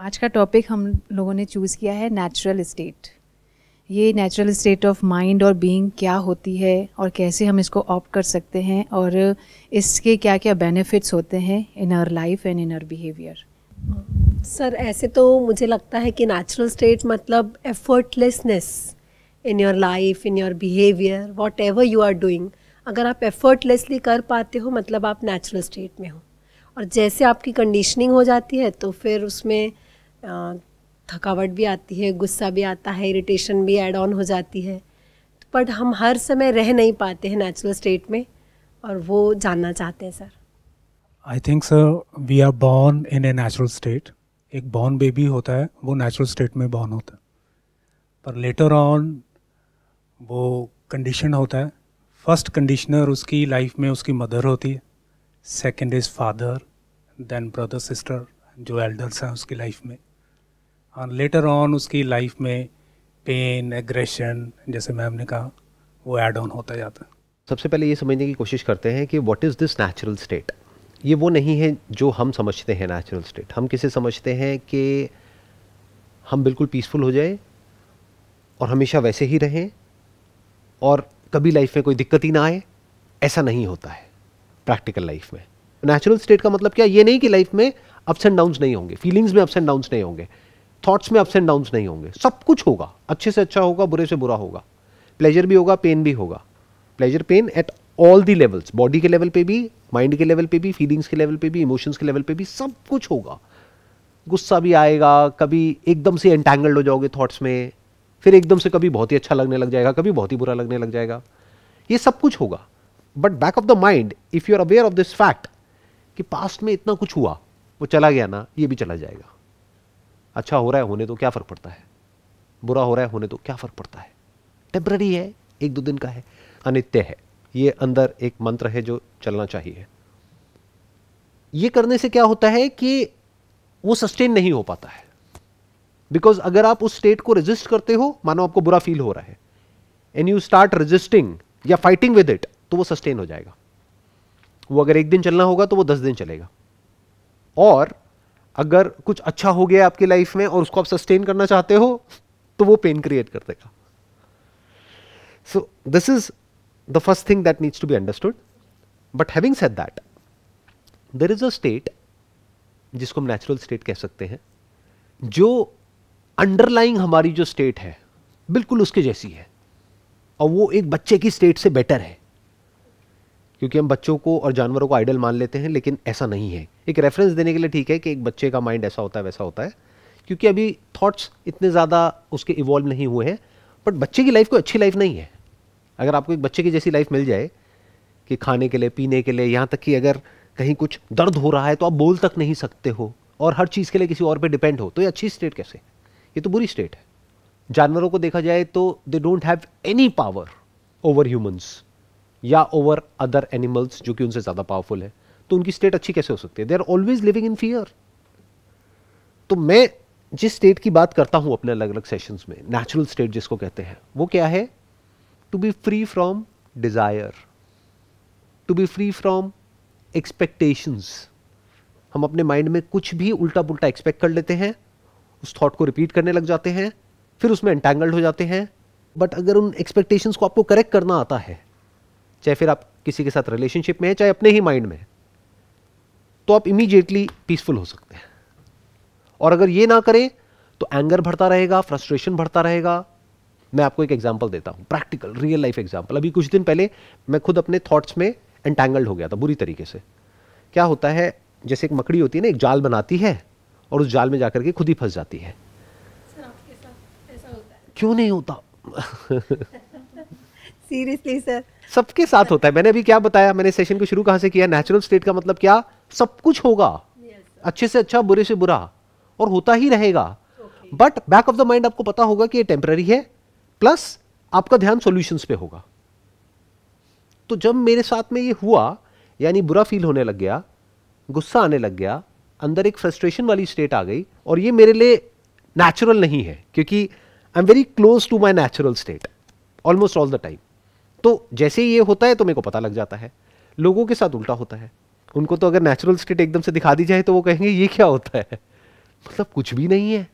आज का टॉपिक हम लोगों ने चूज़ किया है नेचुरल स्टेट ये नेचुरल स्टेट ऑफ माइंड और बीइंग क्या होती है और कैसे हम इसको ऑप्ट कर सकते हैं और इसके क्या क्या बेनिफिट्स होते हैं in our life and in our behaviour sir ऐसे तो मुझे लगता है कि नेचुरल स्टेट मतलब effortlessness in your life in your behaviour whatever you are doing अगर आप एफर्टलेसली कर पाते हो मतलब आप नेचुरल स्टेट में हो और जैसे आपकी कंडीशनिंग हो जाती है तो फिर उसमें थकावट भी आती है गुस्सा भी आता है इरिटेशन भी ऐड ऑन हो जाती है बट हम हर समय रह नहीं पाते हैं नेचुरल स्टेट में और वो जानना चाहते हैं sir I think sir we are born in a natural state एक बॉर्न बेबी होता है वो नेचुरल स्टेट में बॉर्न होता है पर लेटर ऑन वो कंडीशन होता है फर्स्ट कंडीशनर उसकी लाइफ में उसकी मदर होती है second is father then brother sister जो एल्डर्स हैं उसकी लाइफ में और लेटर ऑन उसकी लाइफ में पेन एग्रेशन जैसे मैम ने कहा वो एड ऑन होता जाता है सबसे पहले ये समझने की कोशिश करते हैं कि what is this natural state ये वो नहीं है जो हम समझते हैं नेचुरल स्टेट हम किसे समझते हैं कि हम बिल्कुल पीसफुल हो जाए और हमेशा वैसे ही रहें और कभी लाइफ में कोई दिक्कत ही ना आए ऐसा नहीं होता है प्रैक्टिकल लाइफ में नेचुरल स्टेट का मतलब क्या ये नहीं कि लाइफ में अप्स एंड डाउन्स नहीं होंगे फीलिंग्स में अप्स एंड डाउन्स नहीं होंगे थॉट्स में अप्स एंड डाउन्स नहीं होंगे सब कुछ होगा अच्छे से अच्छा होगा बुरे से बुरा होगा प्लेजर भी होगा पेन भी होगा pleasure pain at all the levels body के लेवल पे भी माइंड के लेवल पे भी फीलिंग्स के लेवल पे भी इमोशंस के लेवल पे भी सब कुछ होगा गुस्सा भी आएगा कभी एकदम से एंटेंगल्ड हो जाओगे थॉट्स में फिर एकदम से कभी बहुत ही अच्छा लगने लग जाएगा कभी बहुत ही बुरा लगने लग जाएगा ये सब कुछ होगा but back of the mind if you are aware of this fact कि पास्ट में इतना कुछ हुआ वो चला गया ना ये भी चला जाएगा अच्छा हो रहा है होने तो क्या फ़र्क पड़ता है बुरा हो रहा है होने तो क्या फ़र्क पड़ता है टेम्प्ररी है एक दो दिन का है अनित्य है ये अंदर एक मंत्र है जो चलना चाहिए ये करने से क्या होता है कि वो सस्टेन नहीं हो पाता है बिकॉज अगर आप उस स्टेट को रेजिस्ट करते हो मानो आपको बुरा फील हो रहा है एंड यू स्टार्ट रेजिस्टिंग या फाइटिंग विद इट तो वो सस्टेन हो जाएगा वो अगर एक दिन चलना होगा तो वो दस दिन चलेगा और अगर कुछ अच्छा हो गया आपकी लाइफ में और उसको आप सस्टेन करना चाहते हो तो वो पेन क्रिएट कर देगा so this is the first thing that needs to be understood but having said that there is a state जिसको हम नेचुरल स्टेट कह सकते हैं जो अंडरलाइंग हमारी जो स्टेट है बिल्कुल उसके जैसी है और वो एक बच्चे की स्टेट से बेटर है क्योंकि हम बच्चों को और जानवरों को आइडल मान लेते हैं लेकिन ऐसा नहीं है एक रेफरेंस देने के लिए ठीक है कि एक बच्चे का माइंड ऐसा होता है वैसा होता है क्योंकि अभी थॉट्स इतने ज़्यादा उसके इवॉल्व नहीं हुए हैं बट बच्चे की लाइफ कोई अच्छी लाइफ नहीं है अगर आपको एक बच्चे की जैसी लाइफ मिल जाए कि खाने के लिए पीने के लिए यहाँ तक कि अगर कहीं कुछ दर्द हो रहा है तो आप बोल तक नहीं सकते हो और हर चीज़ के लिए किसी और पर डिपेंड हो तो ये अच्छी स्टेट कैसे ये तो बुरी स्टेट है जानवरों को देखा जाए तो they don't have any power over humans या ओवर अदर एनिमल्स जो कि उनसे ज़्यादा पावरफुल है तो उनकी स्टेट अच्छी कैसे हो सकती है they are always living in fear तो मैं जिस स्टेट की बात करता हूं अपने अलग अलग सेशंस में नेचुरल स्टेट जिसको कहते हैं वो क्या है to be free from desire to be free from expectations हम अपने माइंड में कुछ भी उल्टा पुल्टा एक्सपेक्ट कर लेते हैं उस थॉट को रिपीट करने लग जाते हैं फिर उसमें एंटेंगल्ड हो जाते हैं बट अगर उन एक्सपेक्टेशंस को आपको करेक्ट करना आता है चाहे फिर आप किसी के साथ रिलेशनशिप में है चाहे अपने ही माइंड में तो आप इमीजिएटली पीसफुल हो सकते हैं और अगर ये ना करें तो एंगर बढ़ता रहेगा फ्रस्ट्रेशन बढ़ता रहेगा मैं आपको एक एग्जाम्पल देता हूँ प्रैक्टिकल रियल लाइफ एग्जाम्पल अभी कुछ दिन पहले मैं खुद अपने थॉट्स में एंटेंगल्ड हो गया था बुरी तरीके से क्या होता है जैसे एक मकड़ी होती है ना एक जाल बनाती है और उस जाल में जाकर के खुद ही फंस जाती है क्यों नहीं होता सीरियसली सर सबके साथ होता है मैंने अभी क्या बताया मैंने सेशन को शुरू कहां से किया नेचुरल स्टेट का मतलब क्या सब कुछ होगा yes, अच्छे से अच्छा बुरे से बुरा और होता ही रहेगा but back of the mind आपको पता होगा कि ये टेम्पररी है प्लस आपका ध्यान सॉल्यूशंस पे होगा तो जब मेरे साथ में ये हुआ यानी बुरा फील होने लग गया गुस्सा आने लग गया अंदर एक फ्रस्ट्रेशन वाली स्टेट आ गई और ये मेरे लिए नेचुरल नहीं है क्योंकि I am very close to my natural state almost all the time तो जैसे ही ये होता है तो मेरे को पता लग जाता है लोगों के साथ उल्टा होता है उनको तो अगर नेचुरल स्टेट एकदम से दिखा दी जाए तो वो कहेंगे ये क्या होता है मतलब कुछ भी नहीं है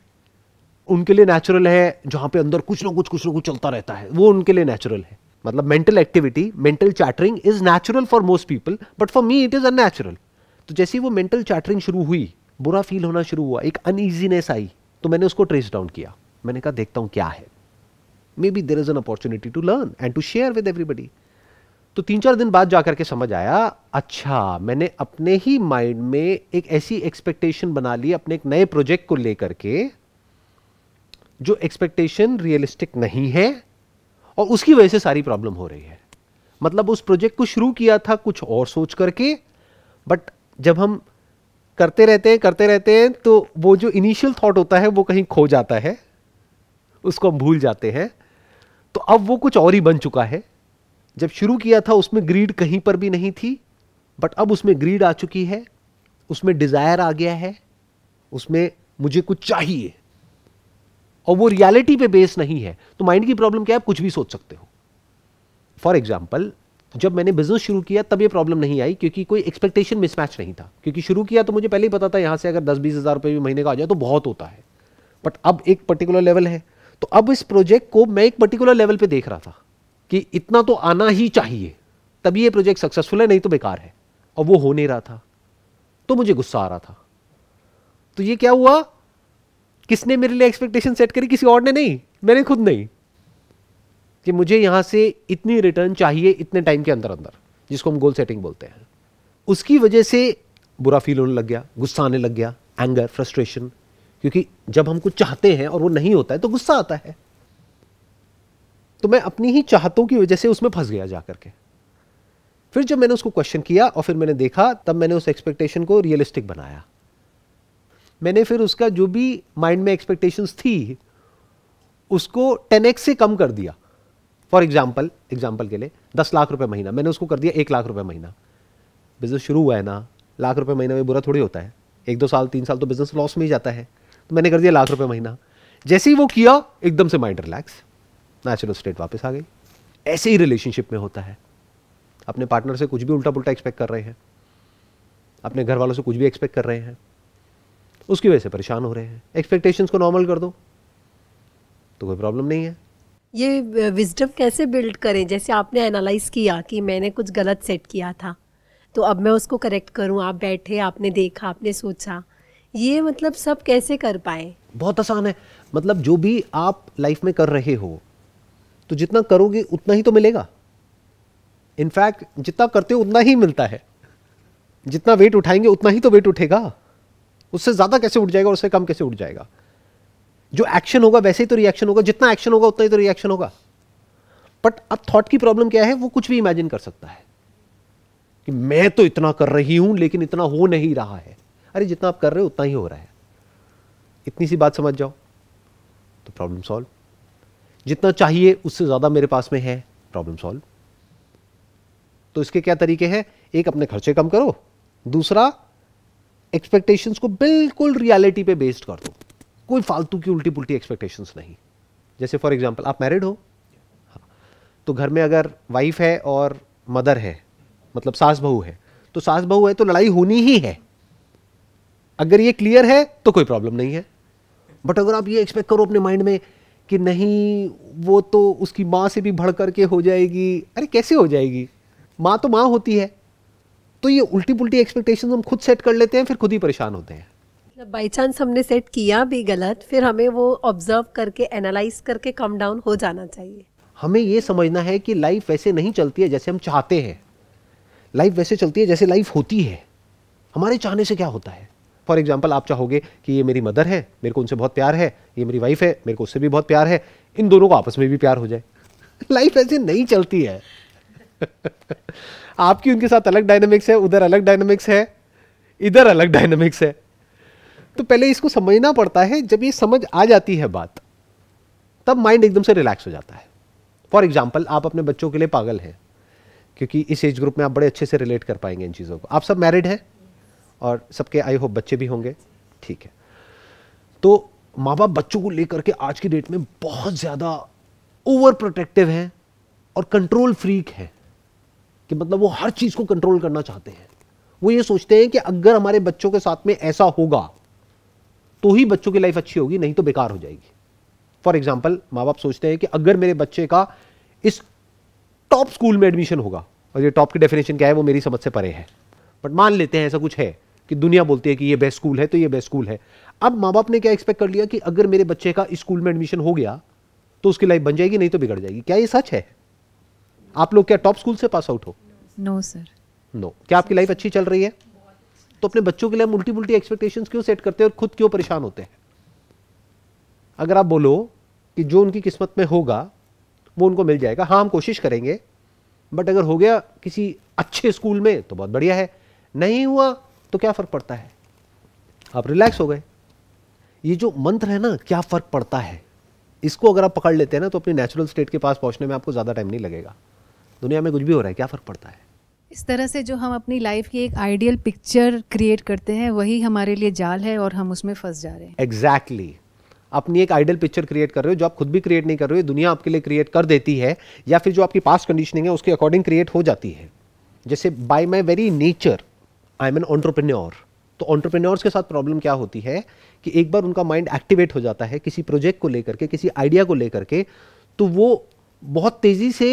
उनके लिए नेचुरल है जहाँ पे अंदर कुछ ना कुछ कुछ ना कुछ चलता रहता है वो उनके लिए नेचुरल है मतलब mental activity mental chattering is natural for most people but for me it is unnatural तो जैसे ही वो मेंटल चैटरिंग शुरू हुई बुरा फील होना शुरू हुआ एक अनइजीनेस आई तो मैंने उसको ट्रेस डाउन किया मैंने कहा देखता हूँ क्या है maybe there is an opportunity to learn and to share with everybody तो तीन चार दिन बाद जाकर के समझ आया अच्छा मैंने अपने ही माइंड में एक ऐसी एक्सपेक्टेशन बना ली अपने एक नए प्रोजेक्ट को लेकर के जो एक्सपेक्टेशन रियलिस्टिक नहीं है और उसकी वजह से सारी प्रॉब्लम हो रही है मतलब उस प्रोजेक्ट को शुरू किया था कुछ और सोच करके बट जब हम करते रहते हैं करते रहते हैं तो वो जो इनिशियल थॉट होता है वो कहीं खो जाता है उसको हम भूल जाते हैं तो अब वो कुछ और ही बन चुका है जब शुरू किया था उसमें ग्रीड कहीं पर भी नहीं थी बट अब उसमें ग्रीड आ चुकी है उसमें डिज़ायर आ गया है उसमें मुझे कुछ चाहिए और वो रियलिटी पे बेस नहीं है तो माइंड की प्रॉब्लम क्या है कुछ भी सोच सकते हो फॉर एग्जाम्पल जब मैंने बिजनेस शुरू किया तब ये प्रॉब्लम नहीं आई क्योंकि कोई एक्सपेक्टेशन मिसमैच नहीं था क्योंकि शुरू किया तो मुझे पहले ही पता था यहां से अगर दस बीस हज़ार रुपये भी महीने का आ जाए तो बहुत होता है बट अब एक पर्टिकुलर लेवल है तो अब इस प्रोजेक्ट को मैं एक पर्टिकुलर लेवल पे देख रहा था कि इतना तो आना ही चाहिए तभी ये प्रोजेक्ट सक्सेसफुल है नहीं तो बेकार है और वो हो नहीं रहा था तो मुझे गुस्सा आ रहा था तो ये क्या हुआ किसने मेरे लिए एक्सपेक्टेशन सेट करी किसी और ने नहीं मैंने खुद नहीं कि मुझे यहां से इतनी रिटर्न चाहिए इतने टाइम के अंदर अंदर जिसको हम गोल सेटिंग बोलते हैं उसकी वजह से बुरा फील होने लग गया गुस्सा आने लग गया एंगर फ्रस्ट्रेशन क्योंकि जब हम कुछ चाहते हैं और वो नहीं होता है तो गुस्सा आता है तो मैं अपनी ही चाहतों की वजह से उसमें फंस गया जाकर के फिर जब मैंने उसको क्वेश्चन किया और फिर मैंने देखा तब मैंने उस एक्सपेक्टेशन को रियलिस्टिक बनाया मैंने फिर उसका जो भी माइंड में एक्सपेक्टेशन थी उसको टेन एक्स से कम कर दिया फॉर एग्जाम्पल एग्जाम्पल के लिए दस लाख रुपए महीना मैंने उसको कर दिया एक लाख रुपए महीना बिजनेस शुरू हुआ है ना लाख रुपए महीना में बुरा थोड़ी होता है एक दो साल तीन साल तो बिजनेस लॉस में ही जाता है तो मैंने कर दिया लाख रुपए महीना जैसे ही वो किया एकदम से माइंड रिलैक्स नेचुरल स्टेट वापस आ गई ऐसे ही रिलेशनशिप में होता है अपने पार्टनर से कुछ भी उल्टा पुल्टा एक्सपेक्ट कर रहे हैं अपने घर वालों से कुछ भी एक्सपेक्ट कर रहे हैं उसकी वजह से परेशान हो रहे हैं एक्सपेक्टेशंस को नॉर्मल कर दो तो कोई प्रॉब्लम नहीं है ये विजडम कैसे बिल्ड करें जैसे आपने एनालाइज किया कि मैंने कुछ गलत सेट किया था तो अब मैं उसको करेक्ट करूं आप बैठे आपने देखा आपने सोचा ये मतलब सब कैसे कर पाए बहुत आसान है मतलब जो भी आप लाइफ में कर रहे हो तो जितना करोगे उतना ही तो मिलेगा इनफैक्ट जितना करते हो उतना ही मिलता है जितना वेट उठाएंगे उतना ही तो वेट उठेगा उससे ज़्यादा कैसे उठ जाएगा और उससे कम कैसे उठ जाएगा जो एक्शन होगा वैसे ही तो रिएक्शन होगा जितना एक्शन होगा उतना ही तो रिएक्शन होगा बट अब थॉट की प्रॉब्लम क्या है वो कुछ भी इमेजिन कर सकता है कि मैं तो इतना कर रही हूं लेकिन इतना हो नहीं रहा है अरे जितना आप कर रहे हो उतना ही हो रहा है इतनी सी बात समझ जाओ तो प्रॉब्लम सॉल्व जितना चाहिए उससे ज़्यादा मेरे पास में है प्रॉब्लम सॉल्व तो इसके क्या तरीके हैं एक अपने खर्चे कम करो दूसरा एक्सपेक्टेशंस को बिल्कुल रियलिटी पे बेस्ड कर दो कोई फालतू की उल्टी पुल्टी एक्सपेक्टेशंस नहीं जैसे फॉर एग्जांपल आप मैरिड हो हाँ। तो घर में अगर वाइफ है और मदर है मतलब सास बहू है तो सास बहू है तो लड़ाई होनी ही है अगर ये क्लियर है तो कोई प्रॉब्लम नहीं है बट अगर आप ये एक्सपेक्ट करो अपने माइंड में कि नहीं वो तो उसकी माँ से भी भड़ करके हो जाएगी अरे कैसे हो जाएगी माँ तो माँ होती है तो ये उल्टी पुल्टी एक्सपेक्टेशन हम खुद सेट कर लेते हैं फिर खुद ही परेशान होते हैं बाई मतलब चांस हमने सेट किया भी गलत फिर हमें वो ऑब्जर्व करके एनालाइज करके कम डाउन हो जाना चाहिए हमें ये समझना है कि लाइफ वैसे नहीं चलती है जैसे हम चाहते हैं लाइफ वैसे चलती है जैसे लाइफ होती है हमारे चाहने से क्या होता है फॉर एग्जाम्पल आप चाहोगे कि ये मेरी मदर है मेरे को उनसे बहुत प्यार है ये मेरी वाइफ है मेरे को उससे भी बहुत प्यार है इन दोनों को आपस में भी प्यार हो जाए लाइफ ऐसे नहीं चलती है आपकी उनके साथ अलग डायनामिक्स है उधर अलग डायनामिक्स है इधर अलग डायनामिक्स है तो पहले इसको समझना पड़ता है जब ये समझ आ जाती है बात तब माइंड एकदम से रिलैक्स हो जाता है फॉर एग्जाम्पल आप अपने बच्चों के लिए पागल हैं क्योंकि इस एज ग्रुप में आप बड़े अच्छे से रिलेट कर पाएंगे इन चीज़ों को आप सब मैरिड हैं और सबके आई होप बच्चे भी होंगे ठीक है तो माँ बाप बच्चों को लेकर के आज की डेट में बहुत ज़्यादा ओवर प्रोटेक्टिव हैं और कंट्रोल फ्रीक है कि मतलब वो हर चीज़ को कंट्रोल करना चाहते हैं वो ये सोचते हैं कि अगर हमारे बच्चों के साथ में ऐसा होगा तो ही बच्चों की लाइफ अच्छी होगी नहीं तो बेकार हो जाएगी फॉर एग्जाम्पल माँ बाप सोचते हैं कि अगर मेरे बच्चे का इस टॉप स्कूल में एडमिशन होगा और ये टॉप की डेफिनेशन क्या है वो मेरी समझ से परे है बट मान लेते हैं ऐसा कुछ है कि दुनिया बोलती है कि ये बेस्ट स्कूल है तो ये बेस्ट स्कूल है अब माँ बाप ने क्या एक्सपेक्ट कर लिया कि अगर मेरे बच्चे का स्कूल में एडमिशन हो गया तो उसकी लाइफ बन जाएगी नहीं तो बिगड़ जाएगी क्या ये सच है आप लोग क्या टॉप स्कूल से पास आउट हो नो सर नो क्या आपकी लाइफ अच्छी चल रही है तो अपने बच्चों के लिए मल्टी मल्टी एक्सपेक्टेशन क्यों सेट करते हैं और खुद क्यों परेशान होते हैं अगर आप बोलो कि जो उनकी किस्मत में होगा वो उनको मिल जाएगा हाँ हम कोशिश करेंगे बट अगर हो गया किसी अच्छे स्कूल में तो बहुत बढ़िया है नहीं हुआ तो क्या फ़र्क पड़ता है आप रिलैक्स हो गए ये जो मंत्र है ना क्या फ़र्क पड़ता है इसको अगर आप पकड़ लेते हैं ना तो अपनी नेचुरल स्टेट के पास पहुंचने में आपको ज़्यादा टाइम नहीं लगेगा दुनिया में कुछ भी हो रहा है क्या फ़र्क पड़ता है इस तरह से जो हम अपनी लाइफ की एक आइडियल पिक्चर क्रिएट करते हैं वही हमारे लिए जाल है और हम उसमें फंस जा रहे हैं एग्जैक्टली exactly. अपनी एक आइडियल पिक्चर क्रिएट कर रहे हो जो आप खुद भी क्रिएट नहीं कर रहे हो दुनिया आपके लिए क्रिएट कर देती है या फिर जो आपकी पास्ट कंडीशनिंग है उसके अकॉर्डिंग क्रिएट हो जाती है जैसे by my very nature I am an entrepreneur तो ऑन्टरप्रेन्योर्स के साथ प्रॉब्लम क्या होती है कि एक बार उनका माइंड एक्टिवेट हो जाता है किसी प्रोजेक्ट को लेकर के किसी आइडिया को लेकर के तो वो बहुत तेज़ी से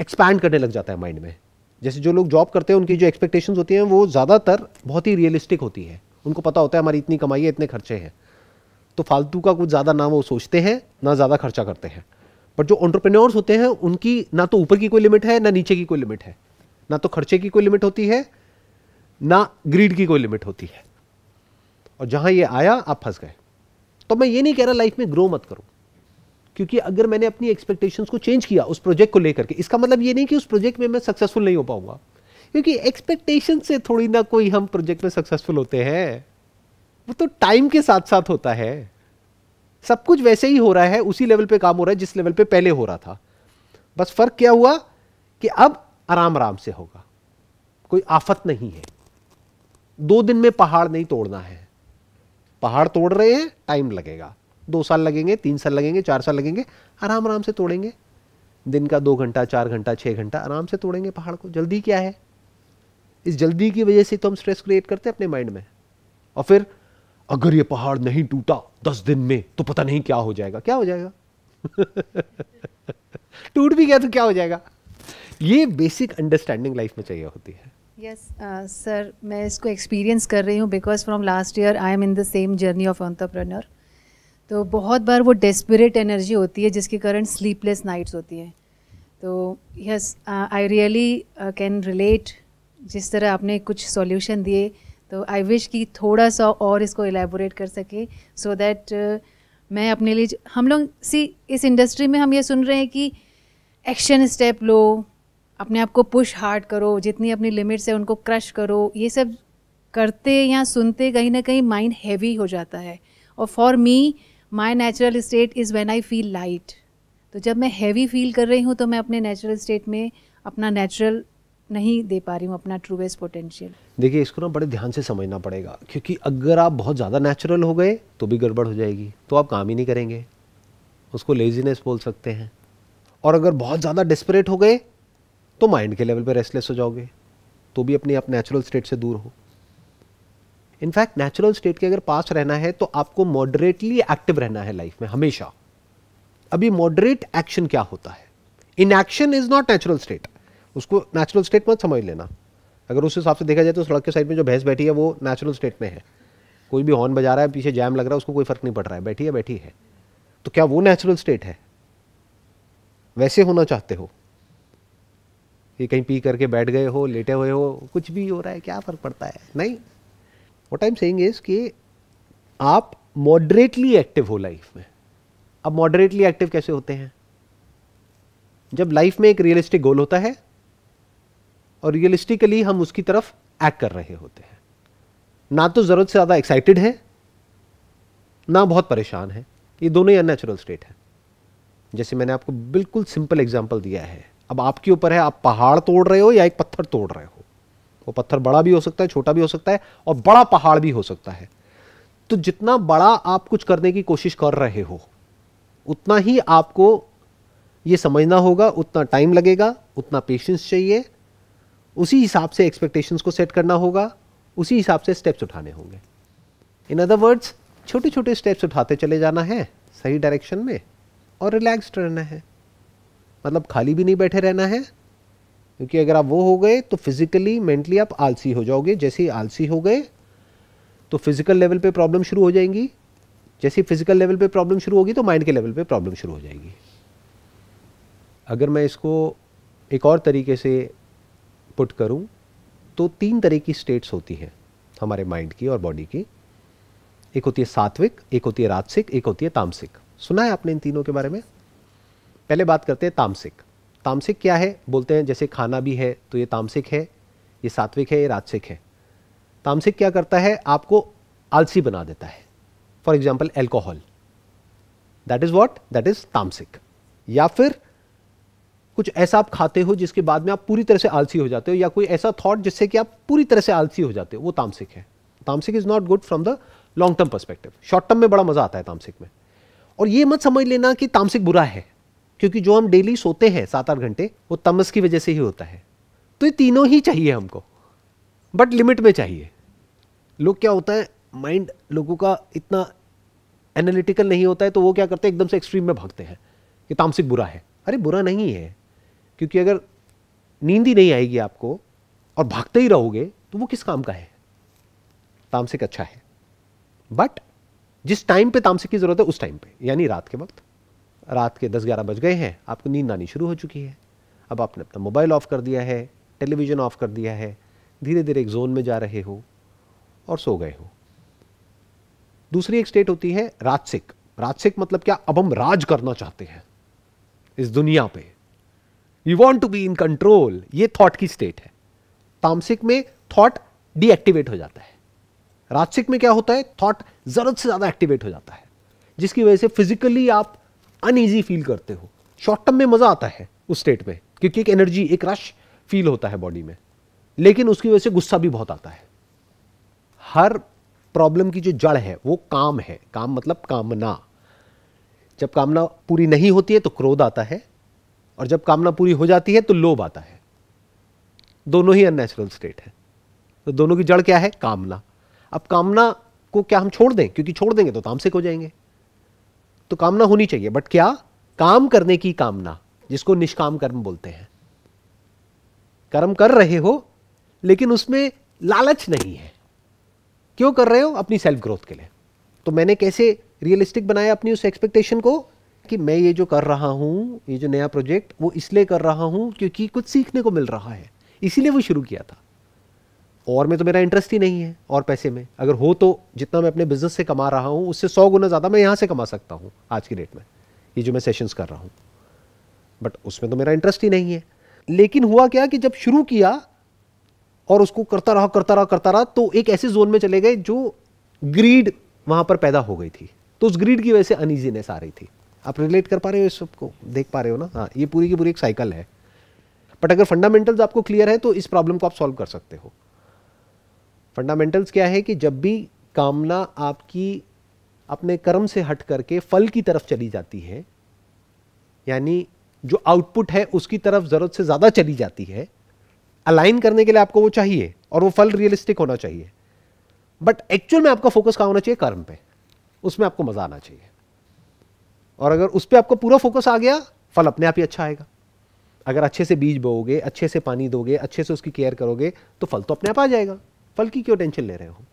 एक्सपैंड करने लग जाता है माइंड में जैसे जो लोग जॉब करते हैं उनकी जो एक्सपेक्टेशंस होती हैं वो ज़्यादातर बहुत ही रियलिस्टिक होती है उनको पता होता है हमारी इतनी कमाई है इतने खर्चे हैं तो फालतू का कुछ ज़्यादा ना वो सोचते हैं ना ज़्यादा खर्चा करते हैं बट जो ऑन्टरप्रेन्योर्स होते हैं उनकी ना तो ऊपर की कोई लिमिट है ना नीचे की कोई लिमिट है ना तो खर्चे की कोई लिमिट होती है ना ग्रीड की कोई लिमिट होती है और जहां ये आया आप फंस गए तो मैं ये नहीं कह रहा लाइफ में ग्रो मत करो क्योंकि अगर मैंने अपनी एक्सपेक्टेशंस को चेंज किया उस प्रोजेक्ट को लेकर के इसका मतलब ये नहीं कि उस प्रोजेक्ट में मैं सक्सेसफुल नहीं हो पाऊंगा क्योंकि एक्सपेक्टेशन से थोड़ी ना कोई हम प्रोजेक्ट में सक्सेसफुल होते हैं वो तो टाइम के साथ साथ होता है सब कुछ वैसे ही हो रहा है उसी लेवल पे काम हो रहा है जिस लेवल पे पहले हो रहा था बस फर्क क्या हुआ कि अब आराम आराम से होगा कोई आफत नहीं है दो दिन में पहाड़ नहीं तोड़ना है पहाड़ तोड़ रहे हैं टाइम लगेगा दो साल लगेंगे तीन साल लगेंगे चार साल लगेंगे आराम आराम से तोड़ेंगे दिन का दो घंटा चार घंटा छः घंटा आराम से तोड़ेंगे पहाड़ को जल्दी क्या है इस जल्दी की वजह से तो हम स्ट्रेस क्रिएट करते हैं अपने माइंड में और फिर अगर ये पहाड़ नहीं टूटा दस दिन में तो पता नहीं क्या हो जाएगा क्या हो जाएगा टूट भी गया तो क्या हो जाएगा ये बेसिक अंडरस्टैंडिंग लाइफ में चाहिए होती है यस सर uh, मैं इसको एक्सपीरियंस कर रही हूँ because from last year I am in the same journey of entrepreneur तो बहुत बार वो डेस्परेट एनर्जी होती है जिसके कारण स्लीपलेस नाइट्स होती है तो yes I really can relate जिस तरह आपने कुछ सॉल्यूशन दिए तो आई विश कि थोड़ा सा और इसको एलेबोरेट कर सके सो so दैट uh, मैं अपने लिए हम लोग सी इस इंडस्ट्री में हम ये सुन रहे हैं कि एक्शन स्टेप लो अपने आप को पुश हार्ड करो जितनी अपनी लिमिट्स है उनको क्रश करो ये सब करते या सुनते कहीं ना कहीं माइंड हैवी हो जाता है और for me my natural state is when I feel light तो जब मैं हैवी फील कर रही हूँ तो मैं अपने नेचुरल स्टेट में अपना नेचुरल नहीं दे पा रही हूँ अपना ट्रूवेस्ट पोटेंशियल देखिए इसको ना बड़े ध्यान से समझना पड़ेगा क्योंकि अगर आप बहुत ज़्यादा नेचुरल हो गए तो भी गड़बड़ हो जाएगी तो आप काम ही नहीं करेंगे उसको लेजीनेस बोल सकते हैं और अगर बहुत ज़्यादा डिस्परेट हो गए तो माइंड के लेवल पे रेस्टलेस हो जाओगे तो भी अपने आप नेचुरल स्टेट से दूर हो इनफैक्ट नेचुरल स्टेट के अगर पास रहना है तो आपको मॉडरेटली एक्टिव रहना है लाइफ में हमेशा अभी मॉडरेट एक्शन क्या होता है inaction is not natural state उसको नेचुरल स्टेट मत समझ लेना अगर उस हिसाब से देखा जाए तो सड़क के साइड में जो भैंस बैठी है वो नेचुरल स्टेट में है कोई भी हॉर्न बजा रहा है पीछे जैम लग रहा है उसको कोई फर्क नहीं पड़ रहा है बैठी है बैठी है तो क्या वो नेचुरल स्टेट है वैसे होना चाहते हो कि कहीं पी करके बैठ गए हो लेटे हुए हो कुछ भी हो रहा है क्या फ़र्क पड़ता है नहीं what I am saying is कि आप मॉडरेटली एक्टिव हो लाइफ में अब मॉडरेटली एक्टिव कैसे होते हैं जब लाइफ में एक रियलिस्टिक गोल होता है और रियलिस्टिकली हम उसकी तरफ एक्ट कर रहे होते हैं ना तो ज़रूरत से ज़्यादा एक्साइटेड है ना बहुत परेशान है ये दोनों ही अननेचुरल स्टेट है जैसे मैंने आपको बिल्कुल सिंपल एग्जाम्पल दिया है अब आपके ऊपर है आप पहाड़ तोड़ रहे हो या एक पत्थर तोड़ रहे हो वो पत्थर बड़ा भी हो सकता है छोटा भी हो सकता है और बड़ा पहाड़ भी हो सकता है तो जितना बड़ा आप कुछ करने की कोशिश कर रहे हो उतना ही आपको ये समझना होगा उतना टाइम लगेगा उतना पेशेंस चाहिए उसी हिसाब से एक्सपेक्टेशंस को सेट करना होगा उसी हिसाब से स्टेप्स उठाने होंगे इन अदर वर्ड्स छोटे छोटे स्टेप्स उठाते चले जाना है सही डायरेक्शन में और रिलैक्स्ड रहना है मतलब खाली भी नहीं बैठे रहना है क्योंकि अगर आप वो हो गए तो फिजिकली मेंटली आप आलसी हो जाओगे जैसे ही आलसी हो गए तो फिजिकल लेवल पे प्रॉब्लम शुरू हो जाएंगी जैसे ही फिजिकल लेवल पे प्रॉब्लम शुरू होगी तो माइंड के लेवल पे प्रॉब्लम शुरू हो जाएगी अगर मैं इसको एक और तरीके से पुट करूं तो तीन तरह की स्टेट्स होती हैं हमारे माइंड की और बॉडी की एक होती है सात्विक एक होती है राजसिक एक होती है तामसिक सुना है आपने इन तीनों के बारे में पहले बात करते हैं तामसिक तामसिक क्या है बोलते हैं जैसे खाना भी है तो ये तामसिक है ये सात्विक है ये राजसिक है तामसिक क्या करता है आपको आलसी बना देता है for example alcohol that is what that is tamasic या फिर कुछ ऐसा आप खाते हो जिसके बाद में आप पूरी तरह से आलसी हो जाते हो या कोई ऐसा थॉट जिससे कि आप पूरी तरह से आलसी हो जाते हो वो तामसिक है tamasic is not good from the long term perspective short term में बड़ा मज़ा आता है तामसिक में और ये मत समझ लेना कि तामसिक बुरा है क्योंकि जो हम डेली सोते हैं सात आठ घंटे वो तमस की वजह से ही होता है तो ये तीनों ही चाहिए हमको बट लिमिट में चाहिए लोग क्या होता है माइंड लोगों का इतना एनालिटिकल नहीं होता है तो वो क्या करते हैं एकदम से एक्सट्रीम में भागते हैं कि तामसिक बुरा है अरे बुरा नहीं है क्योंकि अगर नींद ही नहीं आएगी आपको और भागते ही रहोगे तो वो किस काम का है तामसिक अच्छा है बट जिस टाइम पे तामसिक की जरूरत है उस टाइम पे यानी रात के वक्त रात के दस ग्यारह बज गए हैं आपको नींद आनी शुरू हो चुकी है अब आपने अपना मोबाइल ऑफ़ कर दिया है टेलीविज़न ऑफ़ कर दिया है धीरे धीरे एक जोन में जा रहे हो और सो गए हो दूसरी एक स्टेट होती है राजसिक राजसिक मतलब क्या अब हम राज करना चाहते हैं इस दुनिया पे you want to be in control ये थॉट की स्टेट है तामसिक में थॉट डीएक्टिवेट हो जाता है राजसिक में क्या होता है थॉट जरूरत से ज्यादा एक्टिवेट हो जाता है जिसकी वजह से फिजिकली आप अनईजी फील करते हो शॉर्ट टर्म में मज़ा आता है उस स्टेट में क्योंकि एक एनर्जी एक रश फील होता है बॉडी में लेकिन उसकी वजह से गुस्सा भी बहुत आता है हर प्रॉब्लम की जो जड़ है वो काम है काम मतलब कामना जब कामना पूरी नहीं होती है तो क्रोध आता है और जब कामना पूरी हो जाती है तो लोभ आता है दोनों ही अननेचुरल स्टेट है तो दोनों की जड़ क्या है कामना अब कामना को क्या हम छोड़ दें क्योंकि छोड़ देंगे तो तामसिक हो जाएंगे तो कामना होनी चाहिए बट क्या काम करने की कामना जिसको निष्काम कर्म बोलते हैं कर्म कर रहे हो लेकिन उसमें लालच नहीं है क्यों कर रहे हो अपनी सेल्फ ग्रोथ के लिए तो मैंने कैसे रियलिस्टिक बनाया अपनी उस एक्सपेक्टेशन को कि मैं ये जो कर रहा हूं ये जो नया प्रोजेक्ट वो इसलिए कर रहा हूं क्योंकि कुछ सीखने को मिल रहा है इसीलिए वो शुरू किया था और में तो मेरा इंटरेस्ट ही नहीं है और पैसे में अगर हो तो जितना मैं अपने बिजनेस से कमा रहा हूँ उससे सौ गुना ज़्यादा मैं यहाँ से कमा सकता हूँ आज की डेट में ये जो मैं सेशंस कर रहा हूँ बट उसमें तो मेरा इंटरेस्ट ही नहीं है लेकिन हुआ क्या कि जब शुरू किया और उसको करता रहा करता रहा करता रहा तो एक ऐसे जोन में चले गए जो ग्रीड वहां पर पैदा हो गई थी तो उस ग्रीड की वजह से अनइजीनेस आ रही थी आप रिलेट कर पा रहे हो इस सबको देख पा रहे हो ना हाँ ये पूरी की पूरी एक साइकिल है बट अगर फंडामेंटल्स आपको क्लियर है तो इस प्रॉब्लम को आप सॉल्व कर सकते हो फंडामेंटल्स क्या है कि जब भी कामना आपकी अपने कर्म से हट करके फल की तरफ चली जाती है यानी जो आउटपुट है उसकी तरफ ज़रूरत से ज़्यादा चली जाती है अलाइन करने के लिए आपको वो चाहिए और वो फल रियलिस्टिक होना चाहिए बट एक्चुअल में आपका फोकस कहाँ होना चाहिए कर्म पे उसमें आपको मज़ा आना चाहिए और अगर उस पर आपको पूरा फोकस आ गया फल अपने आप ही अच्छा आएगा अगर अच्छे से बीज बोओगे अच्छे से पानी दोगे अच्छे से उसकी केयर करोगे तो फल तो अपने आप आ जाएगा फल की क्यों टेंशन ले रहे हो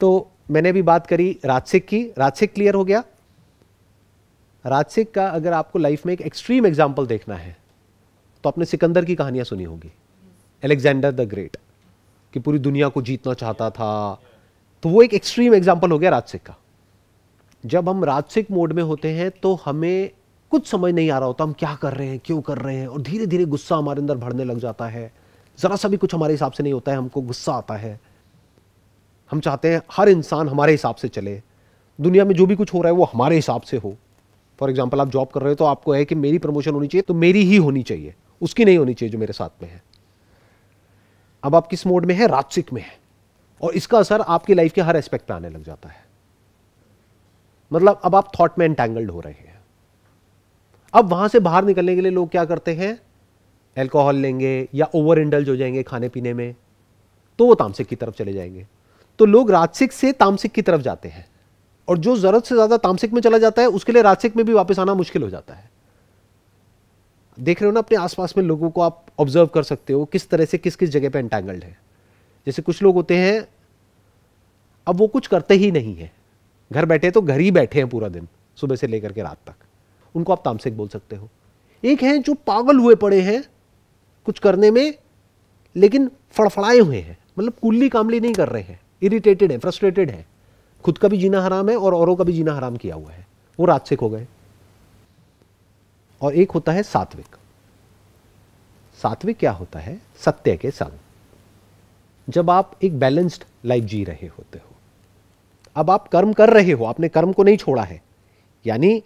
तो मैंने भी बात करी राजसिक की राजसिक क्लियर हो गया राजसिक का अगर आपको लाइफ में एक एक्सट्रीम एग्जाम्पल देखना है तो आपने सिकंदर की कहानियां सुनी होगी एलेक्जेंडर द ग्रेट कि पूरी दुनिया को जीतना चाहता था तो वो एक एक्सट्रीम एग्जाम्पल हो गया राजसिक का जब हम राजसिक मोड में होते हैं तो हमें कुछ समझ नहीं आ रहा होता हम क्या कर रहे हैं क्यों कर रहे हैं और धीरे धीरे गुस्सा हमारे अंदर भरने लग जाता है ज़रा सा भी कुछ हमारे हिसाब से नहीं होता है हमको गुस्सा आता है हम चाहते हैं हर इंसान हमारे हिसाब से चले दुनिया में जो भी कुछ हो रहा है वो हमारे हिसाब से हो फॉर एग्जाम्पल आप जॉब कर रहे हो तो आपको है कि मेरी प्रमोशन होनी चाहिए तो मेरी ही होनी चाहिए उसकी नहीं होनी चाहिए जो मेरे साथ में है अब आप किस मोड में है राजसिक में है और इसका असर आपकी लाइफ के हर एस्पेक्ट पे आने लग जाता है मतलब अब आप थॉट में एंटैंगल्ड हो रहे हैं अब वहां से बाहर निकलने के लिए लोग क्या करते हैं अल्कोहल लेंगे या ओवर इंडल्ज हो जाएंगे खाने पीने में तो वो तामसिक की तरफ चले जाएंगे तो लोग राजसिक से तामसिक की तरफ जाते हैं और जो जरूरत से ज्यादा तामसिक में चला जाता है उसके लिए राजसिक में भी वापस आना मुश्किल हो जाता है देख रहे हो ना अपने आसपास में लोगों को आप ऑब्जर्व कर सकते हो किस तरह से किस किस जगह पे एंटैंगल्ड है जैसे कुछ लोग होते हैं अब वो कुछ करते ही नहीं है घर बैठे तो घर ही बैठे हैं पूरा दिन सुबह से लेकर के रात तक उनको आप तामसिक बोल सकते हो एक हैं जो पागल हुए पड़े हैं कुछ करने में लेकिन फड़फड़ाए हुए हैं मतलब कुल्ली कामली नहीं कर रहे हैं इरिटेटेड है फ्रस्ट्रेटेड है खुद का भी जीना हराम है और औरों का भी जीना हराम किया हुआ है वो रात से खो गए और एक होता है सात्विक सात्विक क्या होता है सत्य के संग जब आप एक बैलेंस्ड लाइफ जी रहे होते हो अब आप कर्म कर रहे हो आपने कर्म को नहीं छोड़ा है यानी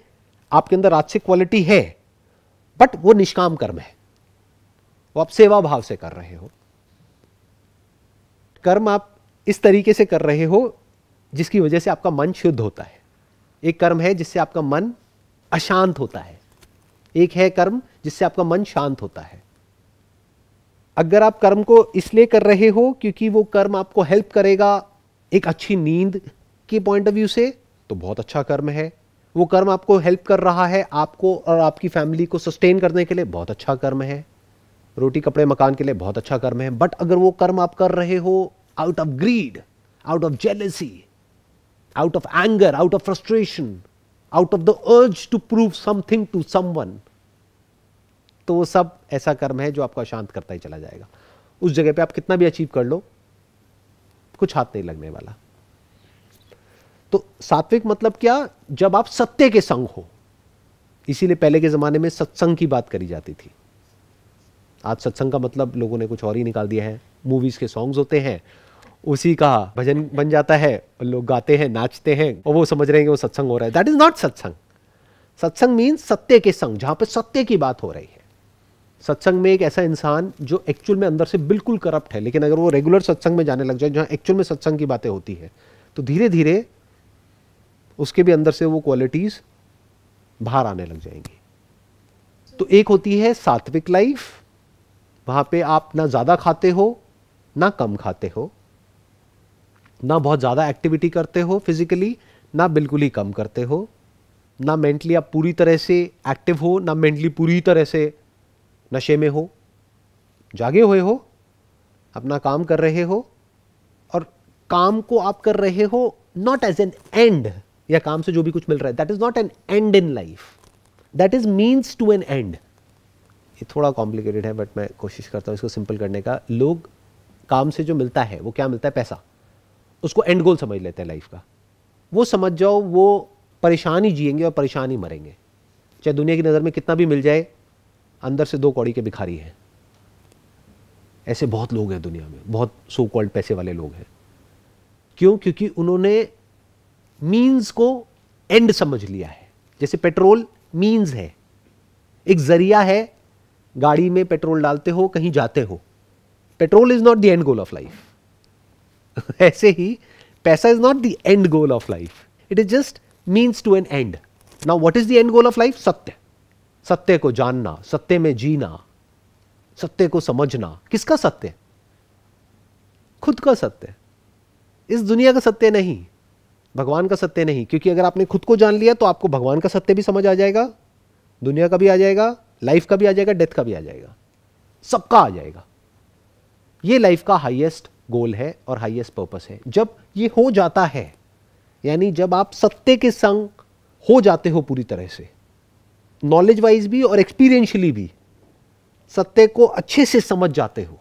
आपके अंदर राजसिक क्वालिटी है बट वो निष्काम कर्म है वो आप सेवा भाव से कर रहे हो कर्म आप इस तरीके से कर रहे हो जिसकी वजह से आपका मन शुद्ध होता है एक कर्म है जिससे आपका मन अशांत होता है एक है कर्म जिससे आपका मन शांत होता है अगर आप कर्म को इसलिए कर रहे हो क्योंकि वो कर्म आपको हेल्प करेगा एक अच्छी नींद के पॉइंट ऑफ व्यू से तो बहुत अच्छा कर्म है वो कर्म आपको हेल्प कर रहा है आपको और आपकी फैमिली को सस्टेन करने के लिए बहुत अच्छा कर्म है रोटी कपड़े मकान के लिए बहुत अच्छा कर्म है बट अगर वो कर्म आप कर रहे हो out of greed out of jealousy out of anger out of frustration out of the urge to prove something to someone तो वो सब ऐसा कर्म है जो आपको अशांत करता ही चला जाएगा उस जगह पे आप कितना भी अचीव कर लो कुछ हाथ नहीं लगने वाला तो सात्विक मतलब क्या जब आप सत्य के संग हो इसीलिए पहले के जमाने में सत्संग की बात करी जाती थी आज सत्संग का मतलब लोगों ने कुछ और ही निकाल दिया है मूवीज़ के सॉन्ग्स होते हैं उसी का भजन बन जाता है और लोग गाते हैं नाचते हैं और वो समझ रहे हैं कि वो सत्संग हो रहा है दैट इज़ नॉट सत्संग सत्संग मीन्स सत्य के संग जहाँ पर सत्य की बात हो रही है सत्संग में एक ऐसा इंसान जो एक्चुअल में अंदर से बिल्कुल करप्ट है लेकिन अगर वो रेगुलर सत्संग में जाने लग जाए जहाँ एक्चुअल में सत्संग की बातें होती है तो धीरे धीरे उसके भी अंदर से वो क्वालिटीज़ बाहर आने लग जाएंगी तो एक होती है सात्विक लाइफ वहाँ पे आप ना ज़्यादा खाते हो ना कम खाते हो ना बहुत ज़्यादा एक्टिविटी करते हो फिजिकली ना बिल्कुल ही कम करते हो ना मेंटली आप पूरी तरह से एक्टिव हो ना मेंटली पूरी तरह से नशे में हो जागे हुए हो अपना काम कर रहे हो और काम को आप कर रहे हो नॉट एज एन एंड या काम से जो भी कुछ मिल रहा है that is not an end in life that is means to an end ये थोड़ा कॉम्प्लिकेटेड है बट मैं कोशिश करता हूँ इसको सिंपल करने का लोग काम से जो मिलता है वो क्या मिलता है पैसा उसको एंड गोल समझ लेते हैं लाइफ का वो समझ जाओ वो परेशान ही जिएंगे और परेशान ही मरेंगे चाहे दुनिया की नज़र में कितना भी मिल जाए अंदर से दो कौड़ी के भिखारी हैं ऐसे बहुत लोग हैं दुनिया में बहुत सो कॉल्ड पैसे वाले लोग हैं क्यों क्योंकि उन्होंने मीन्स को एंड समझ लिया है जैसे पेट्रोल मीन्स है एक जरिया है गाड़ी में पेट्रोल डालते हो कहीं जाते हो petrol is not the end goal of life ऐसे ही paisa is not the end goal of life it is just means to an end now what is the end goal of life सत्य सत्य को जानना सत्य में जीना सत्य को समझना किसका सत्य खुद का सत्य इस दुनिया का सत्य नहीं भगवान का सत्य नहीं क्योंकि अगर आपने खुद को जान लिया तो आपको भगवान का सत्य भी समझ आ जाएगा दुनिया का भी आ जाएगा लाइफ का भी आ जाएगा डेथ का भी आ जाएगा सबका आ जाएगा ये लाइफ का हाईएस्ट गोल है और हाईएस्ट पर्पस है जब ये हो जाता है यानी जब आप सत्य के संग हो जाते हो पूरी तरह से नॉलेज वाइज भी और एक्सपीरियंशली भी सत्य को अच्छे से समझ जाते हो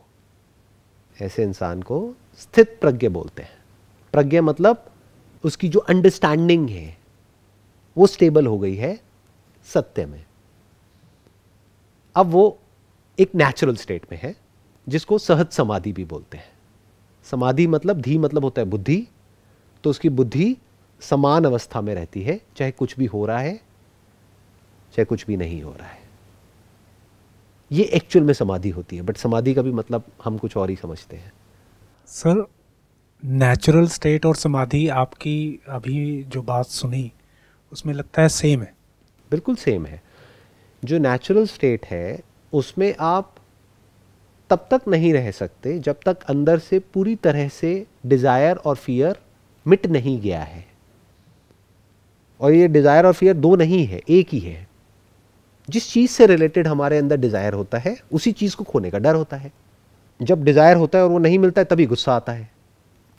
ऐसे इंसान को स्थित प्रज्ञ बोलते हैं प्रज्ञा मतलब उसकी जो अंडरस्टैंडिंग है वो स्टेबल हो गई है सत्य में अब वो एक नेचुरल स्टेट में है जिसको सहज समाधि भी बोलते हैं समाधि मतलब धी मतलब होता है बुद्धि तो उसकी बुद्धि समान अवस्था में रहती है चाहे कुछ भी हो रहा है चाहे कुछ भी नहीं हो रहा है ये एक्चुअल में समाधि होती है बट समाधि का भी मतलब हम कुछ और ही समझते हैं सर नेचुरल स्टेट और समाधि आपकी अभी जो बात सुनी उसमें लगता है सेम है बिल्कुल सेम है जो नेचुरल स्टेट है उसमें आप तब तक नहीं रह सकते जब तक अंदर से पूरी तरह से डिज़ायर और फियर मिट नहीं गया है और ये डिज़ायर और फियर दो नहीं है एक ही है जिस चीज़ से रिलेटेड हमारे अंदर डिज़ायर होता है उसी चीज़ को खोने का डर होता है जब डिज़ायर होता है और वो नहीं मिलता है तभी गुस्सा आता है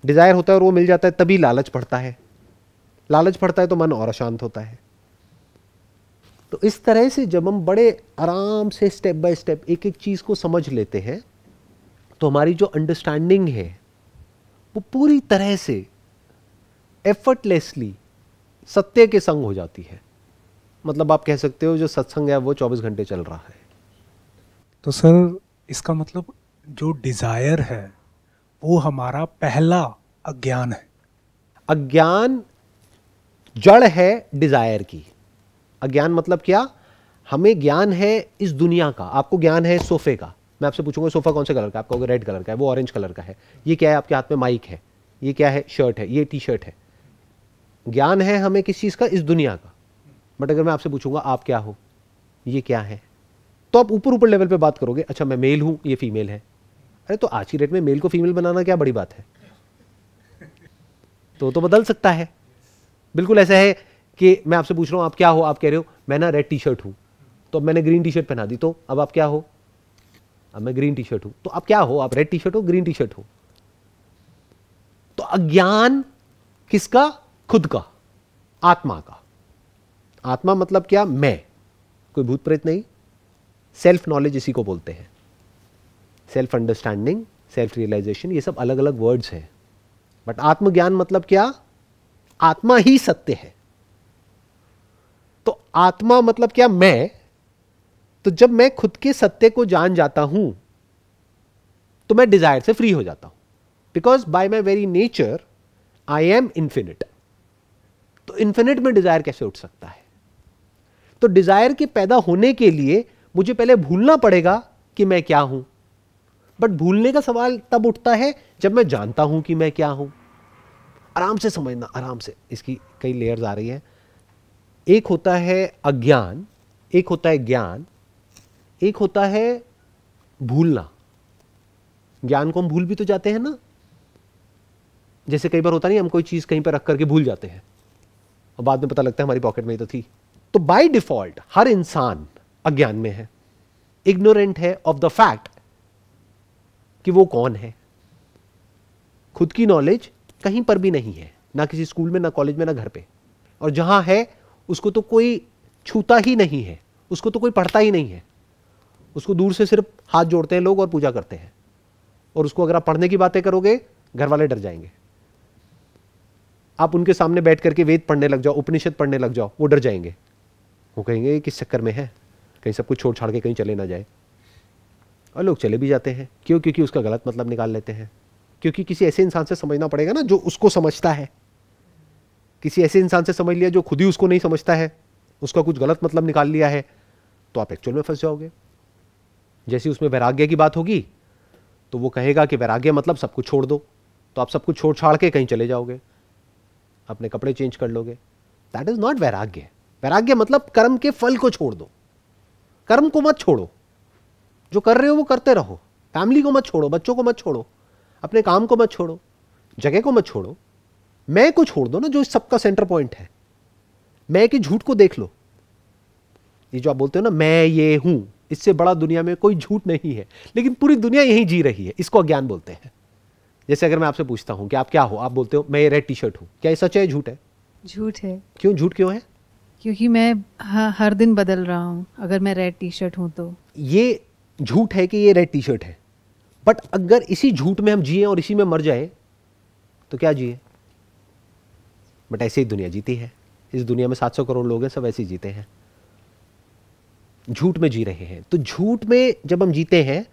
डिज़ायर होता है और वो मिल जाता है तभी लालच पड़ता है लालच पड़ता है तो मन और अशांत होता है तो इस तरह से जब हम बड़े आराम से स्टेप बाय स्टेप एक एक चीज़ को समझ लेते हैं तो हमारी जो अंडरस्टैंडिंग है वो पूरी तरह से एफर्टलेसली सत्य के संग हो जाती है मतलब आप कह सकते हो जो सत्संग है वो 24 घंटे चल रहा है तो सर इसका मतलब जो डिज़ायर है वो हमारा पहला अज्ञान है अज्ञान जड़ है डिज़ायर की अज्ञान मतलब क्या हमें ज्ञान है इस दुनिया का आपको ज्ञान है सोफे का मैं आपसे पूछूंगा सोफा कौन से कलर का आपका रेड कलर का है वो ऑरेंज कलर का है ये क्या है आपके हाथ में माइक है ये क्या है शर्ट है ये टी शर्ट है ज्ञान है हमें किस चीज़ का इस दुनिया का बट अगर मैं आपसे पूछूंगा आप क्या हो ये क्या है तो आप ऊपर ऊपर लेवल पे बात करोगे अच्छा मैं मेल हूं ये फीमेल है अरे तो आज की डेट में मेल को फीमेल बनाना क्या बड़ी बात है तो तो बदल सकता है बिल्कुल ऐसा है कि मैं आपसे पूछ रहा हूँ आप क्या हो आप कह रहे हो मैं ना रेड टी शर्ट हूँ तो अब मैंने ग्रीन टी शर्ट पहना दी तो अब आप क्या हो अब मैं ग्रीन टी शर्ट हूँ तो आप क्या हो आप रेड टी शर्ट हो ग्रीन टी शर्ट हो तो अज्ञान किसका खुद का आत्मा का आत्मा मतलब क्या मैं कोई भूत प्रेत नहीं सेल्फ नॉलेज इसी को बोलते हैं सेल्फ अंडरस्टैंडिंग सेल्फ रियलाइजेशन ये सब अलग अलग वर्ड्स हैं बट आत्मज्ञान मतलब क्या आत्मा ही सत्य है आत्मा मतलब क्या मैं तो जब मैं खुद के सत्य को जान जाता हूं तो मैं डिजायर से फ्री हो जाता हूं because by my very nature I am infinite तो इन्फिनिट में डिजायर कैसे उठ सकता है तो डिजायर के पैदा होने के लिए मुझे पहले भूलना पड़ेगा कि मैं क्या हूं बट भूलने का सवाल तब उठता है जब मैं जानता हूं कि मैं क्या हूं आराम से समझना आराम से इसकी कई लेयर्स आ रही हैं एक होता है अज्ञान एक होता है ज्ञान एक होता है भूलना ज्ञान को हम भूल भी तो जाते हैं ना जैसे कई बार होता नहीं हम कोई चीज़ कहीं पर रख करके भूल जाते हैं और बाद में पता लगता है हमारी पॉकेट में ही तो थी तो बाय डिफॉल्ट हर इंसान अज्ञान में है इग्नोरेंट है ऑफ द फैक्ट कि वो कौन है खुद की नॉलेज कहीं पर भी नहीं है ना किसी स्कूल में ना कॉलेज में ना घर पे और जहां है उसको तो कोई छूता ही नहीं है उसको तो कोई पढ़ता ही नहीं है उसको दूर से सिर्फ हाथ जोड़ते हैं लोग और पूजा करते हैं और उसको अगर आप पढ़ने की बातें करोगे घर वाले डर जाएंगे आप उनके सामने बैठ करके वेद पढ़ने लग जाओ उपनिषद पढ़ने लग जाओ वो डर जाएंगे वो कहेंगे किस चक्कर में है कहीं सब कुछ छोड़ छाड़ के कहीं चले ना जाए और लोग चले भी जाते हैं क्यों क्योंकि उसका गलत मतलब निकाल लेते हैं क्योंकि किसी ऐसे इंसान से समझना पड़ेगा ना जो उसको समझता है किसी ऐसे इंसान से समझ लिया जो खुद ही उसको नहीं समझता है उसका कुछ गलत मतलब निकाल लिया है तो आप एक्चुअल में फंस जाओगे जैसे उसमें वैराग्य की बात होगी तो वो कहेगा कि वैराग्य मतलब सब कुछ छोड़ दो तो आप सब कुछ छोड़ छाड़ के कहीं चले जाओगे अपने कपड़े चेंज कर लोगे दैट इज नॉट वैराग्य वैराग्य मतलब कर्म के फल को छोड़ दो कर्म को मत छोड़ो जो कर रहे हो वो करते रहो फैमिली को मत छोड़ो बच्चों को मत छोड़ो अपने काम को मत छोड़ो जगह को मत छोड़ो मैं को छोड़ दो ना जो सबका सेंटर पॉइंट है मैं के झूठ को देख लो ये जो आप बोलते हो ना मैं ये हूं इससे बड़ा दुनिया में कोई झूठ नहीं है लेकिन पूरी दुनिया यही जी रही है इसको अज्ञान बोलते हैं जैसे अगर मैं आपसे पूछता हूं कि आप क्या हो आप बोलते हो मैं ये रेड टी शर्ट हूँ क्या ये सच है झूठ है झूठ है क्यों झूठ क्यों है क्योंकि मैं हर दिन बदल रहा हूँ अगर मैं रेड टी शर्ट हूँ तो ये झूठ है कि ये रेड टी शर्ट है बट अगर इसी झूठ में हम जिए और इसी में मर जाए तो क्या जिए बट ऐसे ही दुनिया जीती है इस दुनिया में 700 करोड़ लोग हैं सब ऐसे ही जीते हैं झूठ में जी रहे हैं तो झूठ में जब हम जीते हैं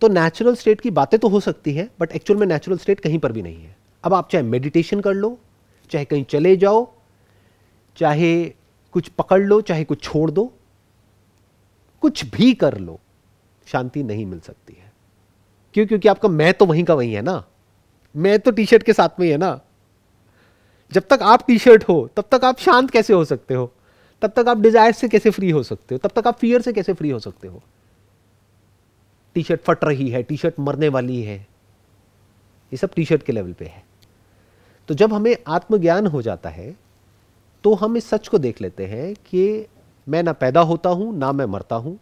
तो नेचुरल स्टेट की बातें तो हो सकती है बट एक्चुअल में नेचुरल स्टेट कहीं पर भी नहीं है अब आप चाहे मेडिटेशन कर लो चाहे कहीं चले जाओ चाहे कुछ पकड़ लो चाहे कुछ छोड़ दो कुछ भी कर लो शांति नहीं मिल सकती है क्यों क्योंकि आपका मैं तो वहीं का वहीं है ना मैं तो टी शर्ट के साथ में ही है ना जब तक आप टी शर्ट हो तब तक आप शांत कैसे हो सकते हो तब तक आप डिजायर से कैसे फ्री हो सकते हो तब तक आप फियर से कैसे फ्री हो सकते हो टी शर्ट फट रही है टी शर्ट मरने वाली है ये सब टी शर्ट के लेवल पे है तो जब हमें आत्मज्ञान हो जाता है तो हम इस सच को देख लेते हैं कि मैं ना पैदा होता हूँ ना मैं मरता हूँ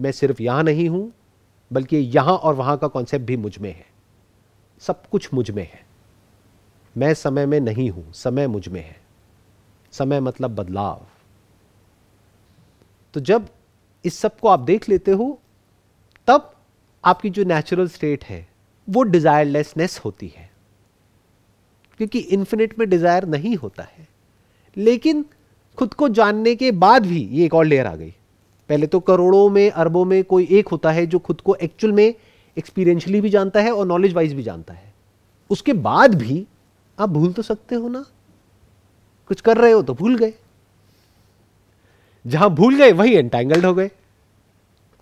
मैं सिर्फ यहां नहीं हूं बल्कि यहां और वहाँ का कॉन्सेप्ट भी मुझ में है सब कुछ मुझ में है मैं समय में नहीं हूं समय मुझ में है समय मतलब बदलाव तो जब इस सब को आप देख लेते हो तब आपकी जो नेचुरल स्टेट है वो डिजायरलेसनेस होती है क्योंकि इन्फिनिट में डिजायर नहीं होता है लेकिन खुद को जानने के बाद भी ये एक और लेयर आ गई पहले तो करोड़ों में अरबों में कोई एक होता है जो खुद को एक्चुअल में एक्सपीरियंशली भी जानता है और नॉलेज वाइज भी जानता है उसके बाद भी आप भूल तो सकते हो ना कुछ कर रहे हो तो भूल गए जहां भूल गए वही एंटैंगल्ड हो गए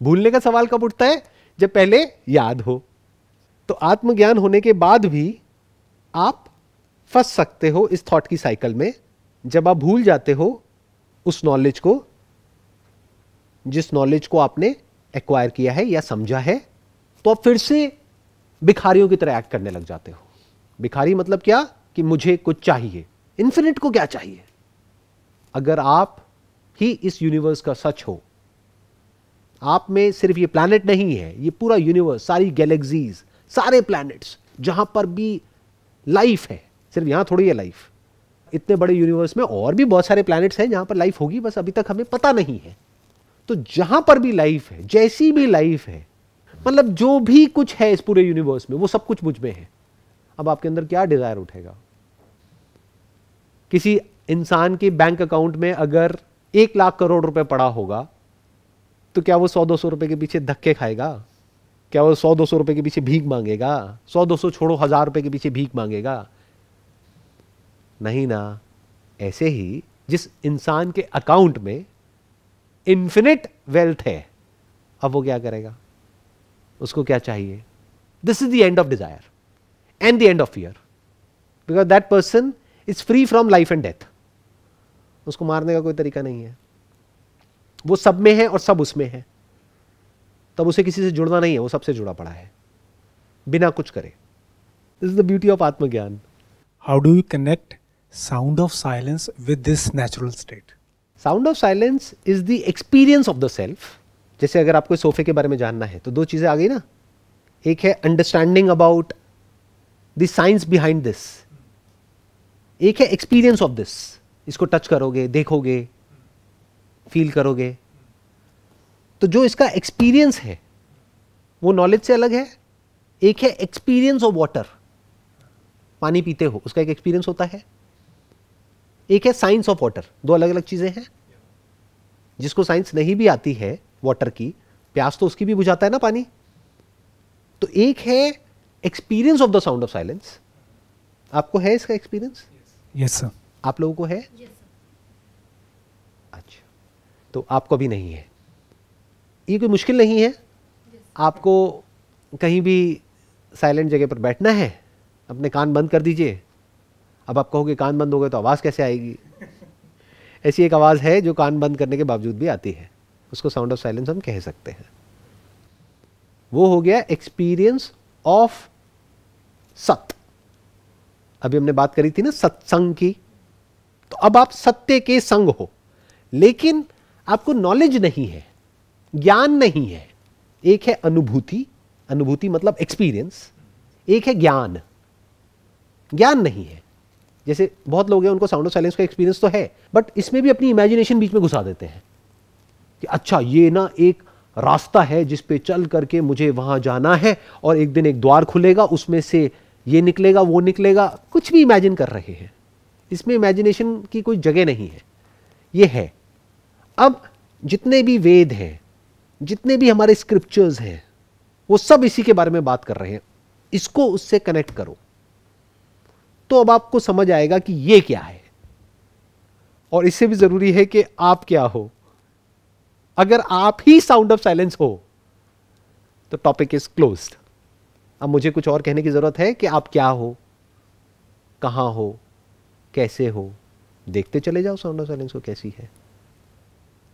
भूलने का सवाल कब उठता है जब पहले याद हो तो आत्मज्ञान होने के बाद भी आप फंस सकते हो इस थॉट की साइकिल में जब आप भूल जाते हो उस नॉलेज को जिस नॉलेज को आपने एक्वायर किया है या समझा है तो आप फिर से भिखारियों की तरह एक्ट करने लग जाते हो भिखारी मतलब क्या कि मुझे कुछ चाहिए इन्फिनिट को क्या चाहिए अगर आप ही इस यूनिवर्स का सच हो आप में सिर्फ ये प्लानट नहीं है ये पूरा यूनिवर्स सारी गैलेक्सीज सारे प्लैनेट्स जहां पर भी लाइफ है सिर्फ यहां थोड़ी है लाइफ इतने बड़े यूनिवर्स में और भी बहुत सारे प्लैनेट्स हैं जहां पर लाइफ होगी बस अभी तक हमें पता नहीं है तो जहां पर भी लाइफ है जैसी भी लाइफ है मतलब जो भी कुछ है इस पूरे यूनिवर्स में वो सब कुछ मुझ में है अब आपके अंदर क्या डिज़ायर उठेगा किसी इंसान के बैंक अकाउंट में अगर एक लाख करोड़ रुपए पड़ा होगा तो क्या वो सौ दो सौ रुपए के पीछे धक्के खाएगा क्या वो सौ दो सौ रुपए के पीछे भीख मांगेगा सौ दो सौ छोड़ो हज़ार रुपए के पीछे भीख मांगेगा नहीं ना ऐसे ही जिस इंसान के अकाउंट में इंफिनिट वेल्थ है अब वो क्या करेगा उसको क्या चाहिए this is the end of desire and the end of fear because that person is free from life and death उसको मारने का कोई तरीका नहीं है वो सब में है और सब उसमें है तब उसे किसी से जुड़ना नहीं है वो सबसे जुड़ा पड़ा है बिना कुछ करे this is the beauty of atmagyan how do you connect sound of silence with this natural state sound of silence is the experience of the self जैसे अगर आपको सोफे के बारे में जानना है तो दो चीजें आ गई ना एक है understanding about the science behind this एक है एक्सपीरियंस ऑफ दिस इसको टच करोगे देखोगे फील करोगे तो जो इसका एक्सपीरियंस है वो नॉलेज से अलग है एक है एक्सपीरियंस ऑफ वाटर पानी पीते हो उसका एक एक्सपीरियंस होता है एक है साइंस ऑफ वाटर दो अलग अलग चीज़ें हैं जिसको साइंस नहीं भी आती है वाटर की प्यास तो उसकी भी बुझाता है ना पानी तो एक है experience of the sound of silence आपको है इसका एक्सपीरियंस यस सर आप लोगों को है yes, अच्छा तो आपको भी नहीं है ये कोई मुश्किल नहीं है yes, आपको कहीं भी साइलेंट जगह पर बैठना है अपने कान बंद कर दीजिए अब आप कहोगे कान बंद हो गए तो आवाज़ कैसे आएगी ऐसी एक आवाज़ है जो कान बंद करने के बावजूद भी आती है उसको साउंड ऑफ साइलेंस हम कह सकते हैं वो हो गया एक्सपीरियंस ऑफ सत्य अभी हमने बात करी थी ना सत्संग की तो अब आप सत्य के संग हो लेकिन आपको नॉलेज नहीं है ज्ञान नहीं है एक है अनुभूति अनुभूति मतलब एक्सपीरियंस एक है ज्ञान ज्ञान नहीं है जैसे बहुत लोग हैं उनको साउंड ऑफ साइलेंस का एक्सपीरियंस तो है बट इसमें भी अपनी इमेजिनेशन बीच में घुसा देते हैं कि अच्छा ये ना एक रास्ता है जिस पे चल करके मुझे वहां जाना है और एक दिन एक द्वार खुलेगा उसमें से ये निकलेगा वो निकलेगा कुछ भी इमेजिन कर रहे हैं इसमें इमेजिनेशन की कोई जगह नहीं है ये है अब जितने भी वेद हैं जितने भी हमारे स्क्रिप्चर्स हैं वो सब इसी के बारे में बात कर रहे हैं इसको उससे कनेक्ट करो तो अब आपको समझ आएगा कि ये क्या है और इससे भी जरूरी है कि आप क्या हो अगर आप ही साउंड ऑफ साइलेंस हो तो टॉपिक इज क्लोज्ड अब मुझे कुछ और कहने की ज़रूरत है कि आप क्या हो कहाँ हो कैसे हो देखते चले जाओ साउंड ऑफ साइलेंस को कैसी है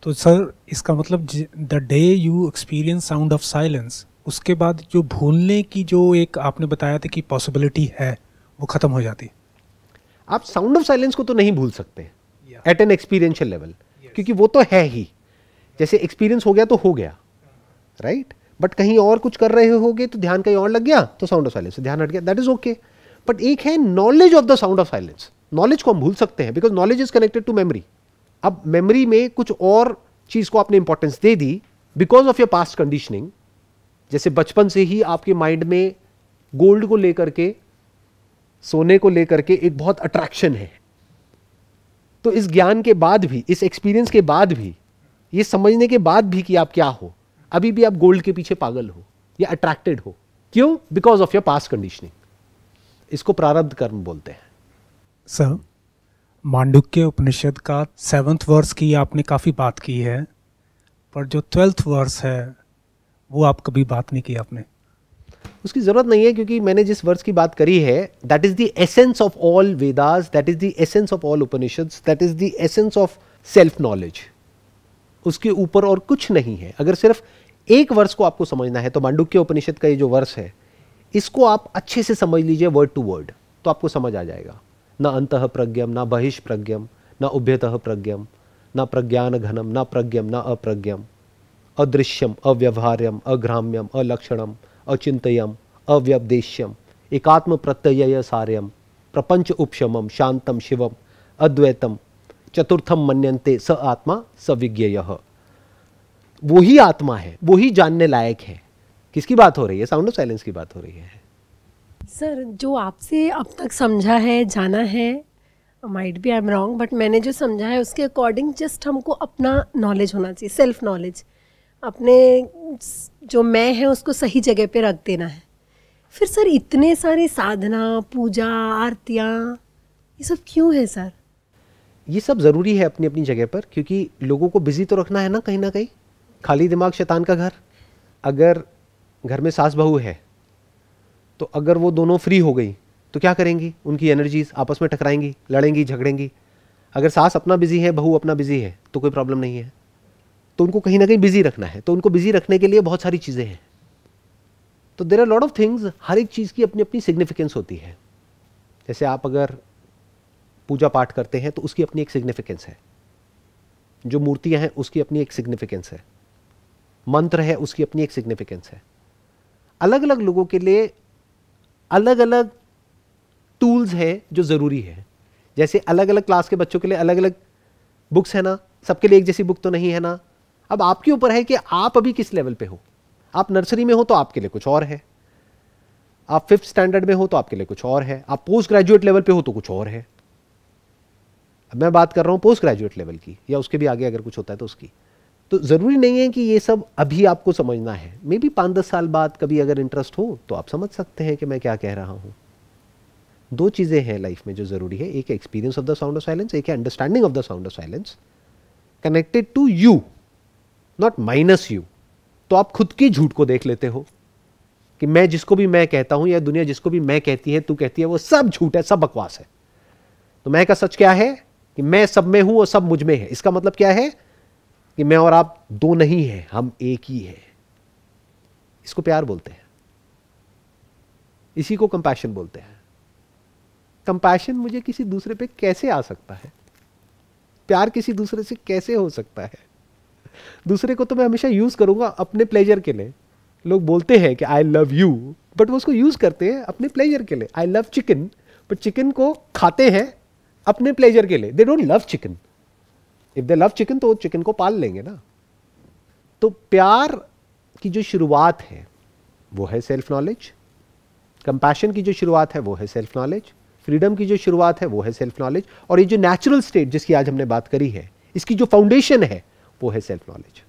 तो सर इसका मतलब the day you experience sound of silence उसके बाद जो भूलने की जो एक आपने बताया था कि पॉसिबिलिटी है वो ख़त्म हो जाती आप साउंड ऑफ साइलेंस को तो नहीं भूल सकते एट एन एक्सपीरियंशियल लेवल क्योंकि वो तो है ही जैसे एक्सपीरियंस हो गया तो हो गया राइट right? बट कहीं और कुछ कर रहे हो तो ध्यान कहीं और लग गया तो साउंड ऑफ साइलेंस से ध्यान हट गया दैट इज ओके बट एक है knowledge of the sound of silence knowledge को हम भूल सकते हैं because knowledge is connected to memory अब मेमरी में कुछ और चीज़ को आपने इंपॉर्टेंस दे दी because of your past conditioning जैसे बचपन से ही आपके माइंड में गोल्ड को लेकर के सोने को लेकर के एक बहुत अट्रैक्शन है तो इस ज्ञान के बाद भी इस एक्सपीरियंस के बाद भी ये समझने के बाद भी कि आप क्या हो अभी भी आप गोल्ड के पीछे पागल हो या अट्रैक्टेड हो क्यों because of your past conditioning इसको प्रारब्ध कर्म बोलते हैं सर मांडुक्य उपनिषद का सेवंथ वर्स की आपने काफ़ी बात की है पर जो ट्वेल्थ वर्स है वो आप कभी बात नहीं की आपने उसकी ज़रूरत नहीं है क्योंकि मैंने जिस वर्स की बात करी है that is the essence of all Vedas that is the essence of all Upanishad that is the essence of self knowledge उसके ऊपर और कुछ नहीं है अगर सिर्फ एक वर्ष को आपको समझना है तो मांडुक्य उपनिषद का ये जो वर्ष है इसको आप अच्छे से समझ लीजिए वर्ड टू वर्ड तो आपको समझ आ जाएगा न अंत प्रज्ञम ना बहिष प्रज्ञम ना उभ्यत प्रज्ञम ना प्रज्ञान घनम ना प्रज्ञम ना अप्रज्ञम अदृश्यम अव्यवहार्यम अग्राम्यम अलक्षणम अचिंतयम अव्यपदेश्यम एकात्म प्रत्यय सार्यम प्रपंच उपशमम शांतम शिवम अद्वैतम चतुर्थम मन्यन्ते स आत्मा सविज्ञेय वो ही आत्मा है वो ही जानने लायक है किसकी बात हो रही है साउंड ऑफ साइलेंस की बात हो रही है सर जो आपसे अब तक समझा है जाना है might be I am wrong but मैंने जो समझा है उसके अकॉर्डिंग जस्ट हमको अपना नॉलेज होना चाहिए सेल्फ नॉलेज अपने जो मैं है उसको सही जगह पे रख देना है फिर सर इतने सारे साधना पूजा आरतियाँ ये सब क्यों है सर ये सब ज़रूरी है अपनी अपनी जगह पर क्योंकि लोगों को बिजी तो रखना है ना कहीं ना कहीं खाली दिमाग शैतान का घर अगर घर में सास बहू है तो अगर वो दोनों फ्री हो गई तो क्या करेंगी उनकी एनर्जीज आपस में टकराएंगी लड़ेंगी झगड़ेंगी अगर सास अपना बिजी है बहू अपना बिजी है तो कोई प्रॉब्लम नहीं है तो उनको कहीं ना कहीं बिजी रखना है तो उनको बिजी रखने के लिए बहुत सारी चीज़ें हैं तो there are lot of things हर एक चीज़ की अपनी अपनी सिग्निफिकेंस होती है जैसे आप अगर पूजा पाठ करते हैं तो उसकी अपनी एक सिग्निफिकेंस है जो मूर्तियां हैं उसकी अपनी एक सिग्निफिकेंस है मंत्र है उसकी अपनी एक सिग्निफिकेंस है अलग अलग लोगों के लिए अलग अलग टूल्स हैं जो ज़रूरी है जैसे अलग अलग क्लास के बच्चों के लिए अलग अलग बुक्स है ना सबके लिए एक जैसी बुक तो नहीं है ना अब आपके ऊपर है कि आप अभी किस लेवल पे हो आप नर्सरी में हो तो आपके लिए कुछ और है आप फिफ्थ स्टैंडर्ड में हो तो आपके लिए कुछ और है आप पोस्ट ग्रेजुएट लेवल पे हो तो कुछ और है अब मैं बात कर रहा हूं पोस्ट ग्रेजुएट लेवल की या उसके भी आगे अगर कुछ होता है तो उसकी तो ज़रूरी नहीं है कि ये सब अभी आपको समझना है मे बी पाँच दस साल बाद कभी अगर इंटरेस्ट हो तो आप समझ सकते हैं कि मैं क्या कह रहा हूँ दो चीज़ें हैं लाइफ में जो ज़रूरी है एक experience of the sound of silence एक है understanding of the sound of silence connected to you not minus you तो आप खुद की झूठ को देख लेते हो कि मैं जिसको भी मैं कहता हूं या दुनिया जिसको भी मैं कहती है तू कहती है वो सब झूठ है सब बकवास है तो मैं का सच क्या है कि मैं सब में हूं और सब मुझ में है इसका मतलब क्या है कि मैं और आप दो नहीं हैं हम एक ही हैं इसको प्यार बोलते हैं इसी को कंपैशन बोलते हैं कंपैशन मुझे किसी दूसरे पे कैसे आ सकता है प्यार किसी दूसरे से कैसे हो सकता है दूसरे को तो मैं हमेशा यूज़ करूंगा अपने प्लेजर के लिए लोग बोलते हैं कि आई लव यू बट वो उसको यूज़ करते हैं अपने प्लेजर के लिए I love chicken but chicken को खाते हैं अपने प्लेजर के लिए they don't love chicken if they love chicken तो चिकन को पाल लेंगे ना तो प्यार की जो शुरुआत है वो है सेल्फ नॉलेज कंपैशन की जो शुरुआत है वो है सेल्फ नॉलेज फ्रीडम की जो शुरुआत है वो है सेल्फ नॉलेज और ये जो नेचुरल स्टेट जिसकी आज हमने बात करी है इसकी जो फाउंडेशन है वो है सेल्फ नॉलेज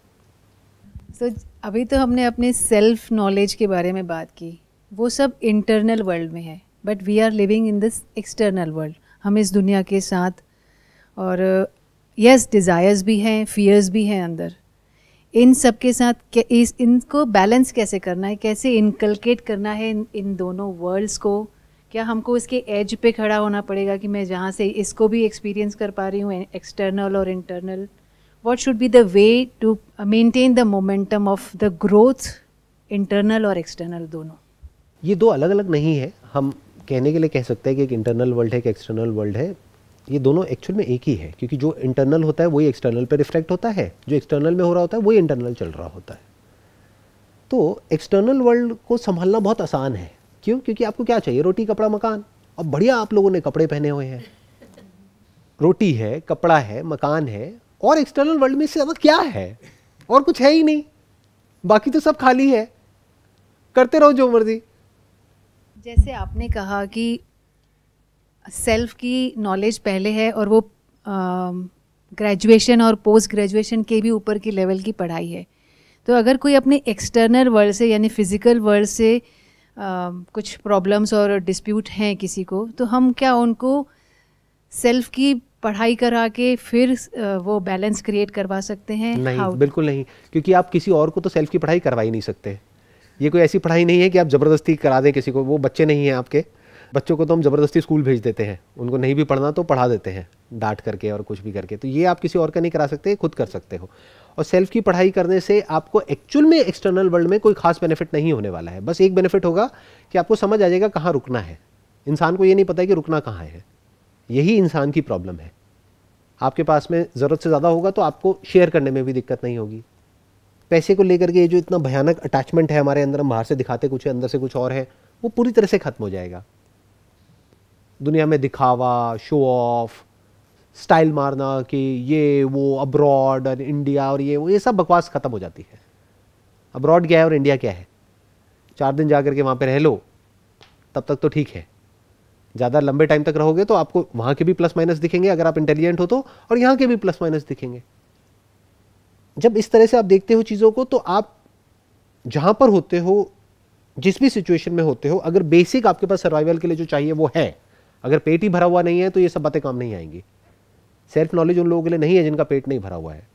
सो अभी तो हमने अपने सेल्फ नॉलेज के बारे में बात की वो सब इंटरनल वर्ल्ड में है but we are living in this external world हम इस दुनिया के साथ और यस डिज़ायर्स भी हैं फियर्स भी हैं अंदर इन सब के साथ इस इनको बैलेंस कैसे करना है कैसे इनकलकेट करना है इन, इन दोनों वर्ल्ड्स को क्या हमको इसके एज पे खड़ा होना पड़ेगा कि मैं जहाँ से इसको भी एक्सपीरियंस कर पा रही हूँ एक्सटर्नल और internal what should be the way to maintain the momentum of the growth internal और एक्सटर्नल दोनों ये दो अलग अलग नहीं है हम कहने के लिए कह सकते हैं कि एक इंटरनल वर्ल्ड है एक एक्सटर्नल वर्ल्ड है ये दोनों एक्चुअल में एक ही है क्योंकि जो इंटरनल होता है वही एक्सटर्नल पर रिफ्लेक्ट होता है जो एक्सटर्नल में हो रहा होता है वही इंटरनल चल रहा होता है तो एक्सटर्नल वर्ल्ड को संभालना बहुत आसान है क्यों क्योंकि आपको क्या चाहिए रोटी कपड़ा मकान अब बढ़िया आप लोगों ने कपड़े पहने हुए हैं रोटी है कपड़ा है मकान है और एक्सटर्नल वर्ल्ड में इससे ज़्यादा क्या है और कुछ है ही नहीं बाकी तो सब खाली है करते रहो जो मर्जी जैसे आपने कहा कि सेल्फ की नॉलेज पहले है और वो ग्रेजुएशन और पोस्ट ग्रेजुएशन के भी ऊपर की लेवल की पढ़ाई है तो अगर कोई अपने एक्सटर्नल वर्ल्ड से यानी फिज़िकल वर्ल्ड से आ, कुछ प्रॉब्लम्स और डिस्प्यूट हैं किसी को तो हम क्या उनको सेल्फ की पढ़ाई करा के फिर वो बैलेंस क्रिएट करवा सकते हैं नहीं बिल्कुल नहीं क्योंकि आप किसी और को तो सेल्फ की पढ़ाई करवा ही नहीं सकते ये कोई ऐसी पढ़ाई नहीं है कि आप ज़बरदस्ती करा दें किसी को वो बच्चे नहीं हैं आपके बच्चों को तो हम ज़बरदस्ती स्कूल भेज देते हैं उनको नहीं भी पढ़ना तो पढ़ा देते हैं डांट करके और कुछ भी करके तो ये आप किसी और का नहीं करा सकते खुद कर सकते हो और सेल्फ की पढ़ाई करने से आपको एक्चुअल में एक्सटर्नल वर्ल्ड में कोई खास बेनिफिट नहीं होने वाला है बस एक बेनिफिट होगा कि आपको समझ आ जाएगा कहाँ रुकना है इंसान को ये नहीं पता कि रुकना कहाँ है यही इंसान की प्रॉब्लम है आपके पास में ज़रूरत से ज़्यादा होगा तो आपको शेयर करने में भी दिक्कत नहीं होगी पैसे को लेकर के ये जो इतना भयानक अटैचमेंट है हमारे अंदर हम बाहर से दिखाते कुछ है अंदर से कुछ और है वो पूरी तरह से ख़त्म हो जाएगा दुनिया में दिखावा शो ऑफ स्टाइल मारना कि ये वो अब्रॉड और इंडिया और ये वो ये सब बकवास ख़त्म हो जाती है अब्रॉड क्या है और इंडिया क्या है चार दिन जा करके वहाँ पर रह लो तब तक तो ठीक है ज़्यादा लंबे टाइम तक रहोगे तो आपको वहाँ के भी प्लस माइनस दिखेंगे अगर आप इंटेलिजेंट हो तो और यहाँ के भी प्लस माइनस दिखेंगे जब इस तरह से आप देखते हो चीज़ों को तो आप जहाँ पर होते हो जिस भी सिचुएशन में होते हो अगर बेसिक आपके पास सर्वाइवल के लिए जो चाहिए वो है अगर पेट ही भरा हुआ नहीं है तो ये सब बातें काम नहीं आएंगी सेल्फ नॉलेज उन लोगों के लिए नहीं है जिनका पेट नहीं भरा हुआ है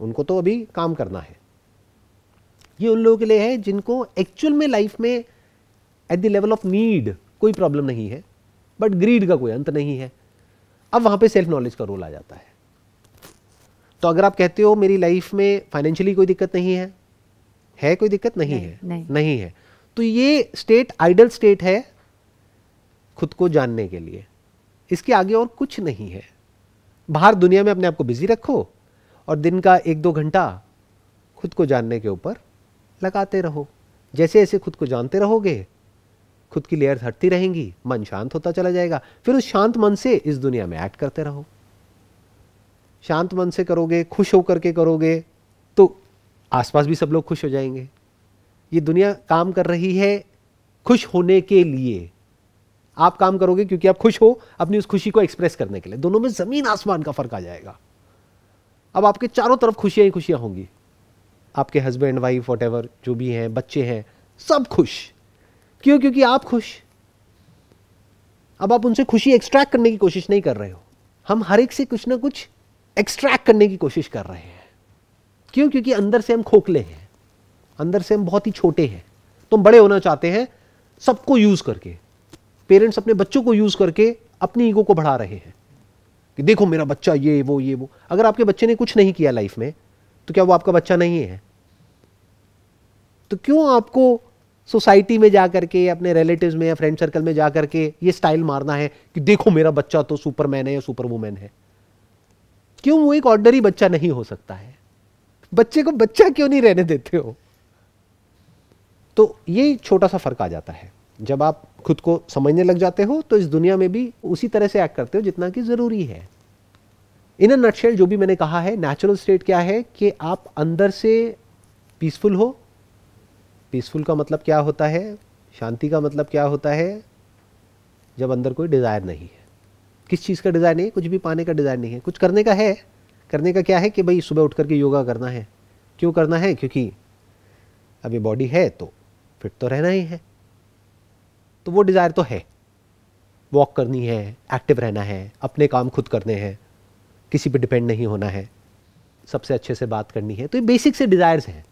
उनको तो अभी काम करना है ये उन लोगों के लिए है जिनको एक्चुअल में लाइफ में at the level of need कोई प्रॉब्लम नहीं है बट ग्रीड का कोई अंत नहीं है अब वहां पे सेल्फ नॉलेज का रोल आ जाता है तो अगर आप कहते हो मेरी लाइफ में फाइनेंशियली कोई दिक्कत नहीं है है कोई दिक्कत नहीं, नहीं है नहीं, नहीं है तो ये स्टेट आइडल स्टेट है खुद को जानने के लिए इसके आगे और कुछ नहीं है बाहर दुनिया में अपने आप को बिजी रखो और दिन का एक दो घंटा खुद को जानने के ऊपर लगाते रहो जैसे ऐसे खुद को जानते रहोगे खुद की लेयर हटती रहेंगी मन शांत होता चला जाएगा फिर उस शांत मन से इस दुनिया में एक्ट करते रहो शांत मन से करोगे खुश होकर के करोगे तो आसपास भी सब लोग खुश हो जाएंगे ये दुनिया काम कर रही है खुश होने के लिए आप काम करोगे क्योंकि आप खुश हो अपनी उस खुशी को एक्सप्रेस करने के लिए दोनों में ज़मीन आसमान का फ़र्क आ जाएगा अब आपके चारों तरफ खुशियां ही खुशियां होंगी आपके हस्बैंड वाइफ वट जो भी हैं बच्चे हैं सब खुश क्यों क्योंकि आप खुश अब आप उनसे खुशी एक्सट्रैक्ट करने की कोशिश नहीं कर रहे हो हम हर एक से कुछ ना कुछ एक्सट्रैक्ट करने की कोशिश कर रहे हैं क्यों क्योंकि अंदर से हम खोखले हैं अंदर से हम बहुत ही छोटे हैं तुम बड़े होना चाहते हैं सबको यूज़ करके पेरेंट्स अपने बच्चों को यूज करके अपनी ईगो को बढ़ा रहे हैं कि देखो मेरा बच्चा ये वो ये वो अगर आपके बच्चे ने कुछ नहीं किया लाइफ में तो क्या वो आपका बच्चा नहीं है तो क्यों आपको सोसाइटी में जा करके अपने रिलेटिव्स में या फ्रेंड सर्कल में जा करके ये स्टाइल मारना है कि देखो मेरा बच्चा तो सुपरमैन है या सुपर वूमैन है क्यों वो एक ऑर्डनरी बच्चा नहीं हो सकता है बच्चे को बच्चा क्यों नहीं रहने देते हो तो ये छोटा सा फर्क आ जाता है जब आप खुद को समझने लग जाते हो तो इस दुनिया में भी उसी तरह से एक्ट करते हो जितना कि ज़रूरी है इन अ नटशेल जो भी मैंने कहा है नेचुरल स्टेट क्या है कि आप अंदर से पीसफुल हो पीसफुल का मतलब क्या होता है शांति का मतलब क्या होता है जब अंदर कोई डिज़ायर नहीं है किस चीज़ का डिज़ायर नहीं है कुछ भी पाने का डिज़ायर नहीं है कुछ करने का है करने का क्या है कि भाई सुबह उठ करके योगा करना है क्यों करना है क्योंकि अभी बॉडी है तो फिट तो रहना ही है तो वो डिज़ायर तो है वॉक करनी है एक्टिव रहना है अपने काम खुद करने हैं किसी पे डिपेंड नहीं होना है सबसे अच्छे से बात करनी है तो ये बेसिक से डिज़ायर्स हैं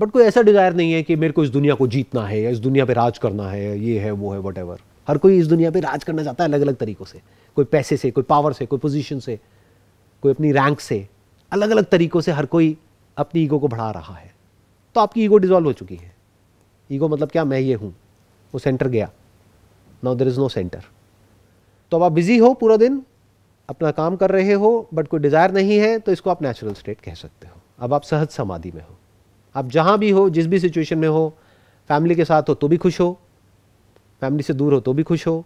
बट कोई ऐसा डिज़ायर नहीं है कि मेरे को इस दुनिया को जीतना है या इस दुनिया पे राज करना है ये है वो है वट हर कोई इस दुनिया पे राज करना चाहता है अलग अलग तरीक़ों से कोई पैसे से कोई पावर से कोई पोजीशन से कोई अपनी रैंक से अलग अलग तरीक़ों से हर कोई अपनी ईगो को बढ़ा रहा है तो आपकी ईगो डिज़ोल्व हो चुकी है ईगो मतलब क्या मैं ये हूँ वो सेंटर गया now there is no centre तो अब आप बिजी हो पूरा दिन अपना काम कर रहे हो बट कोई डिज़ायर नहीं है तो इसको आप नेचुरल स्टेट कह सकते हो अब आप सहज समाधि में हो आप जहां भी हो जिस भी सिचुएशन में हो फैमिली के साथ हो तो भी खुश हो फैमिली से दूर हो तो भी खुश हो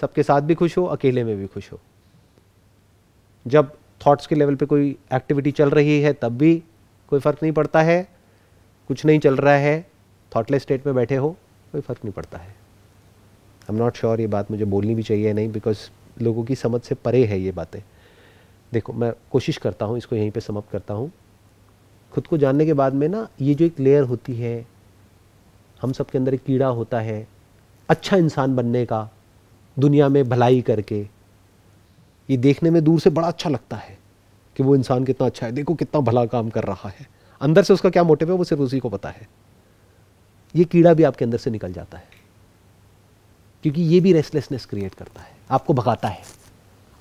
सबके साथ भी खुश हो अकेले में भी खुश हो जब थॉट्स के लेवल पे कोई एक्टिविटी चल रही है तब भी कोई फ़र्क नहीं पड़ता है कुछ नहीं चल रहा है थॉटलेस स्टेट में बैठे हो कोई फ़र्क नहीं पड़ता है आई एम नॉट श्योर ये बात मुझे बोलनी भी चाहिए नहीं बिकॉज लोगों की समझ से परे है ये बातें देखो मैं कोशिश करता हूँ इसको यहीं पे समाप्त करता हूँ खुद को जानने के बाद में ना ये जो एक लेयर होती है हम सब के अंदर एक कीड़ा होता है अच्छा इंसान बनने का दुनिया में भलाई करके ये देखने में दूर से बड़ा अच्छा लगता है कि वो इंसान कितना अच्छा है देखो कितना भला काम कर रहा है अंदर से उसका क्या मोटिव है वो सिर्फ उसी को पता है ये कीड़ा भी आपके अंदर से निकल जाता है क्योंकि ये भी रेस्टलेसनेस क्रिएट करता है आपको भगाता है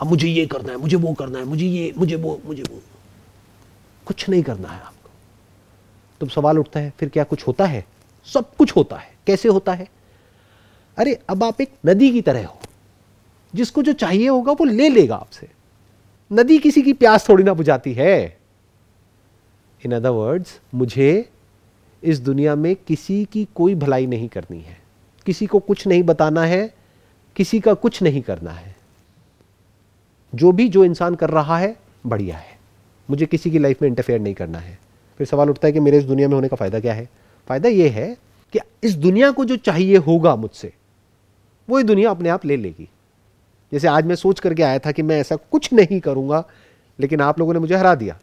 अब मुझे ये करना है मुझे वो करना है मुझे ये मुझे वो मुझे वो कुछ नहीं करना है आपको तुम सवाल उठता है फिर क्या कुछ होता है सब कुछ होता है कैसे होता है अरे अब आप एक नदी की तरह हो जिसको जो चाहिए होगा वो ले लेगा आपसे नदी किसी की प्यास थोड़ी ना बुझाती है इन अदर वर्ड्स मुझे इस दुनिया में किसी की कोई भलाई नहीं करनी है किसी को कुछ नहीं बताना है किसी का कुछ नहीं करना है जो भी जो इंसान कर रहा है बढ़िया है मुझे किसी की लाइफ में इंटरफेयर नहीं करना है फिर सवाल उठता है कि मेरे इस दुनिया में होने का फ़ायदा क्या है फ़ायदा यह है कि इस दुनिया को जो चाहिए होगा मुझसे वो ये दुनिया अपने आप ले लेगी जैसे आज मैं सोच करके आया था कि मैं ऐसा कुछ नहीं करूँगा लेकिन आप लोगों ने मुझे हरा दिया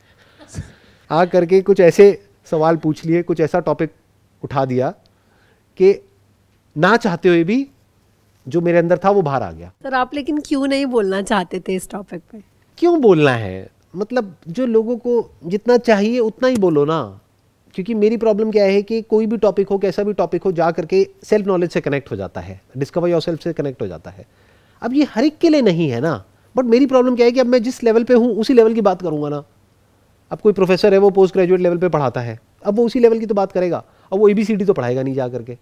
आ करके कुछ ऐसे सवाल पूछ लिए कुछ ऐसा टॉपिक उठा दिया कि ना चाहते हुए भी जो मेरे अंदर था वो बाहर आ गया सर आप लेकिन क्यों नहीं बोलना चाहते थे इस टॉपिक पे क्यों बोलना है मतलब जो लोगों को जितना चाहिए उतना ही बोलो ना क्योंकि मेरी प्रॉब्लम क्या है कि कोई भी टॉपिक हो कैसा भी टॉपिक हो जा करके सेल्फ नॉलेज से कनेक्ट हो जाता है डिस्कवर योर सेल्फ से कनेक्ट हो जाता है अब ये हर एक के लिए नहीं है ना बट मेरी प्रॉब्लम क्या है कि अब मैं जिस लेवल पे हूँ उसी लेवल की बात करूँगा ना अब कोई प्रोफेसर है वो पोस्ट ग्रेजुएट लेवल पे पढ़ाता है अब वो उसी लेवल की तो बात करेगा अब वो ए बी सी डी तो पढ़ाएगा नहीं जा करके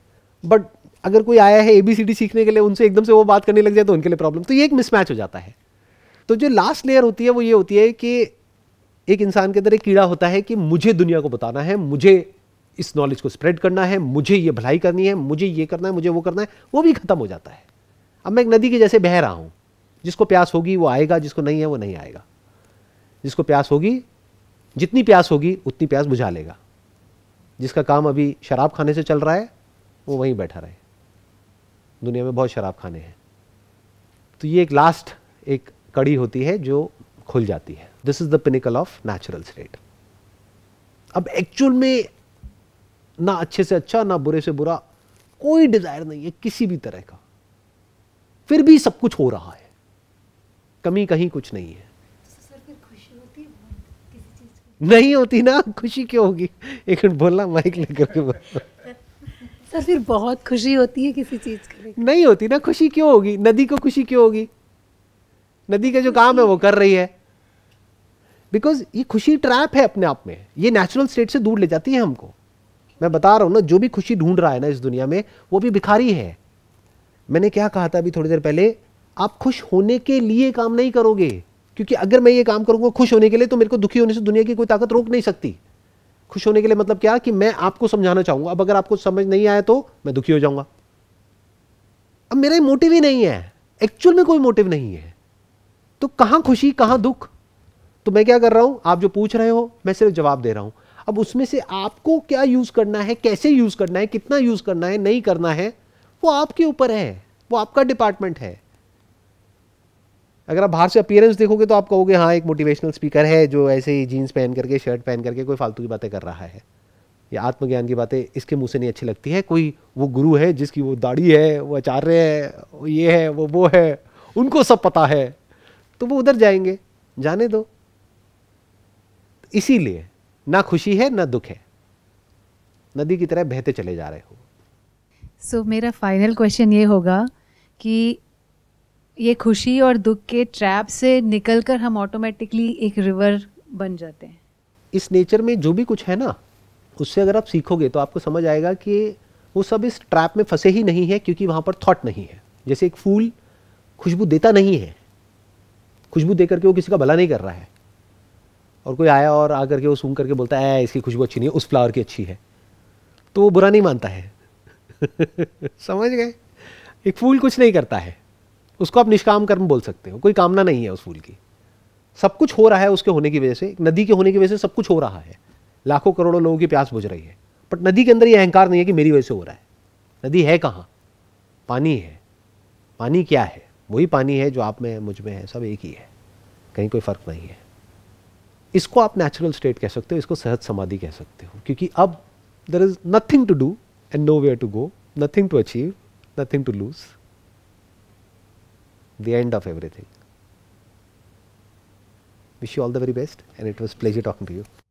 बट अगर कोई आया है ए बी सी डी सीखने के लिए उनसे एकदम से वो बात करने लग जाए तो उनके लिए प्रॉब्लम तो ये एक मिसमैच हो जाता है तो जो लास्ट लेयर होती है वो ये होती है कि एक इंसान के अंदर एक कीड़ा होता है कि मुझे दुनिया को बताना है मुझे इस नॉलेज को स्प्रेड करना है मुझे ये भलाई करनी है मुझे ये करना है मुझे वो करना है वो भी खत्म हो जाता है अब मैं एक नदी के जैसे बह रहा हूँ जिसको प्यास होगी वो आएगा जिसको नहीं है वो नहीं आएगा जिसको प्यास होगी जितनी प्यास होगी उतनी प्यास बुझा लेगा जिसका काम अभी शराब खाने से चल रहा है वो वहीं बैठा रहे दुनिया में बहुत शराब खाने हैं तो ये एक लास्ट एक कड़ी होती है जो खुल जाती है this is the pinnacle of natural state अब एक्चुअल में ना अच्छे से अच्छा ना बुरे से बुरा कोई डिजायर नहीं है किसी भी तरह का फिर भी सब कुछ हो रहा है कमी कहीं कुछ नहीं है नहीं होती ना खुशी क्यों होगी एक मिनट बोलना माइक लेकर के सर फिर बहुत खुशी होती है किसी चीज़ की नहीं होती ना खुशी क्यों होगी नदी को खुशी क्यों होगी नदी का जो काम है वो कर रही है बिकॉज ये खुशी ट्रैप है अपने आप में ये नेचुरल स्टेट से दूर ले जाती है हमको मैं बता रहा हूँ ना जो भी खुशी ढूंढ रहा है ना इस दुनिया में वो भी भिखारी है मैंने क्या कहा था अभी थोड़ी देर पहले आप खुश होने के लिए काम नहीं करोगे क्योंकि अगर मैं ये काम करूंगा खुश होने के लिए तो मेरे को दुखी होने से दुनिया की कोई ताकत रोक नहीं सकती खुश होने के लिए मतलब क्या कि मैं आपको समझाना चाहूंगा अब अगर आपको समझ नहीं आया तो मैं दुखी हो जाऊंगा अब मेरा मोटिव ही नहीं है एक्चुअल में कोई मोटिव नहीं है तो कहां खुशी कहां दुख तो मैं क्या कर रहा हूं आप जो पूछ रहे हो मैं सिर्फ जवाब दे रहा हूं अब उसमें से आपको क्या यूज करना है कैसे यूज करना है कितना यूज करना है नहीं करना है वो आपके ऊपर है वो आपका डिपार्टमेंट है अगर आप बाहर से अपीयरेंस देखोगे तो आप कहोगे हाँ एक मोटिवेशनल स्पीकर है जो ऐसे ही जीन्स पहन करके शर्ट पहन करके कोई फालतू की बातें कर रहा है या आत्मज्ञान की बातें इसके मुंह से नहीं अच्छी लगती है कोई वो गुरु है जिसकी वो दाढ़ी है वो आचार्य है वो ये है वो वो है उनको सब पता है तो वो उधर जाएंगे जाने दो इसीलिए ना खुशी है ना दुख है नदी की तरह बहते चले जा रहे हो सो so, मेरा फाइनल क्वेश्चन ये होगा कि ये खुशी और दुख के ट्रैप से निकलकर हम ऑटोमेटिकली एक रिवर बन जाते हैं इस नेचर में जो भी कुछ है ना उससे अगर आप सीखोगे तो आपको समझ आएगा कि वो सब इस ट्रैप में फंसे ही नहीं है क्योंकि वहाँ पर थॉट नहीं है जैसे एक फूल खुशबू देता नहीं है खुशबू दे करके वो किसी का भला नहीं कर रहा है और कोई आया और आ करके वो सूंघ करके बोलता है इसकी खुशबू अच्छी नहीं है उस फ्लावर की अच्छी है तो वो बुरा नहीं मानता है समझ गए एक फूल कुछ नहीं करता है उसको आप निष्काम कर्म बोल सकते हो कोई कामना नहीं है उस फूल की सब कुछ हो रहा है उसके होने की वजह से नदी के होने की वजह से सब कुछ हो रहा है लाखों करोड़ों लोगों की प्यास बुझ रही है बट नदी के अंदर यह अहंकार नहीं है कि मेरी वजह से हो रहा है नदी है कहाँ पानी है पानी क्या है वही पानी है जो आप में है मुझ में है सब एक ही है कहीं कोई फर्क नहीं है इसको आप नेचुरल स्टेट कह सकते हो इसको सहज समाधि कह सकते हो क्योंकि अब there is nothing to do and nowhere to go nothing to achieve nothing to lose the end of everything. Wish you all the very best and it was pleasure talking to you.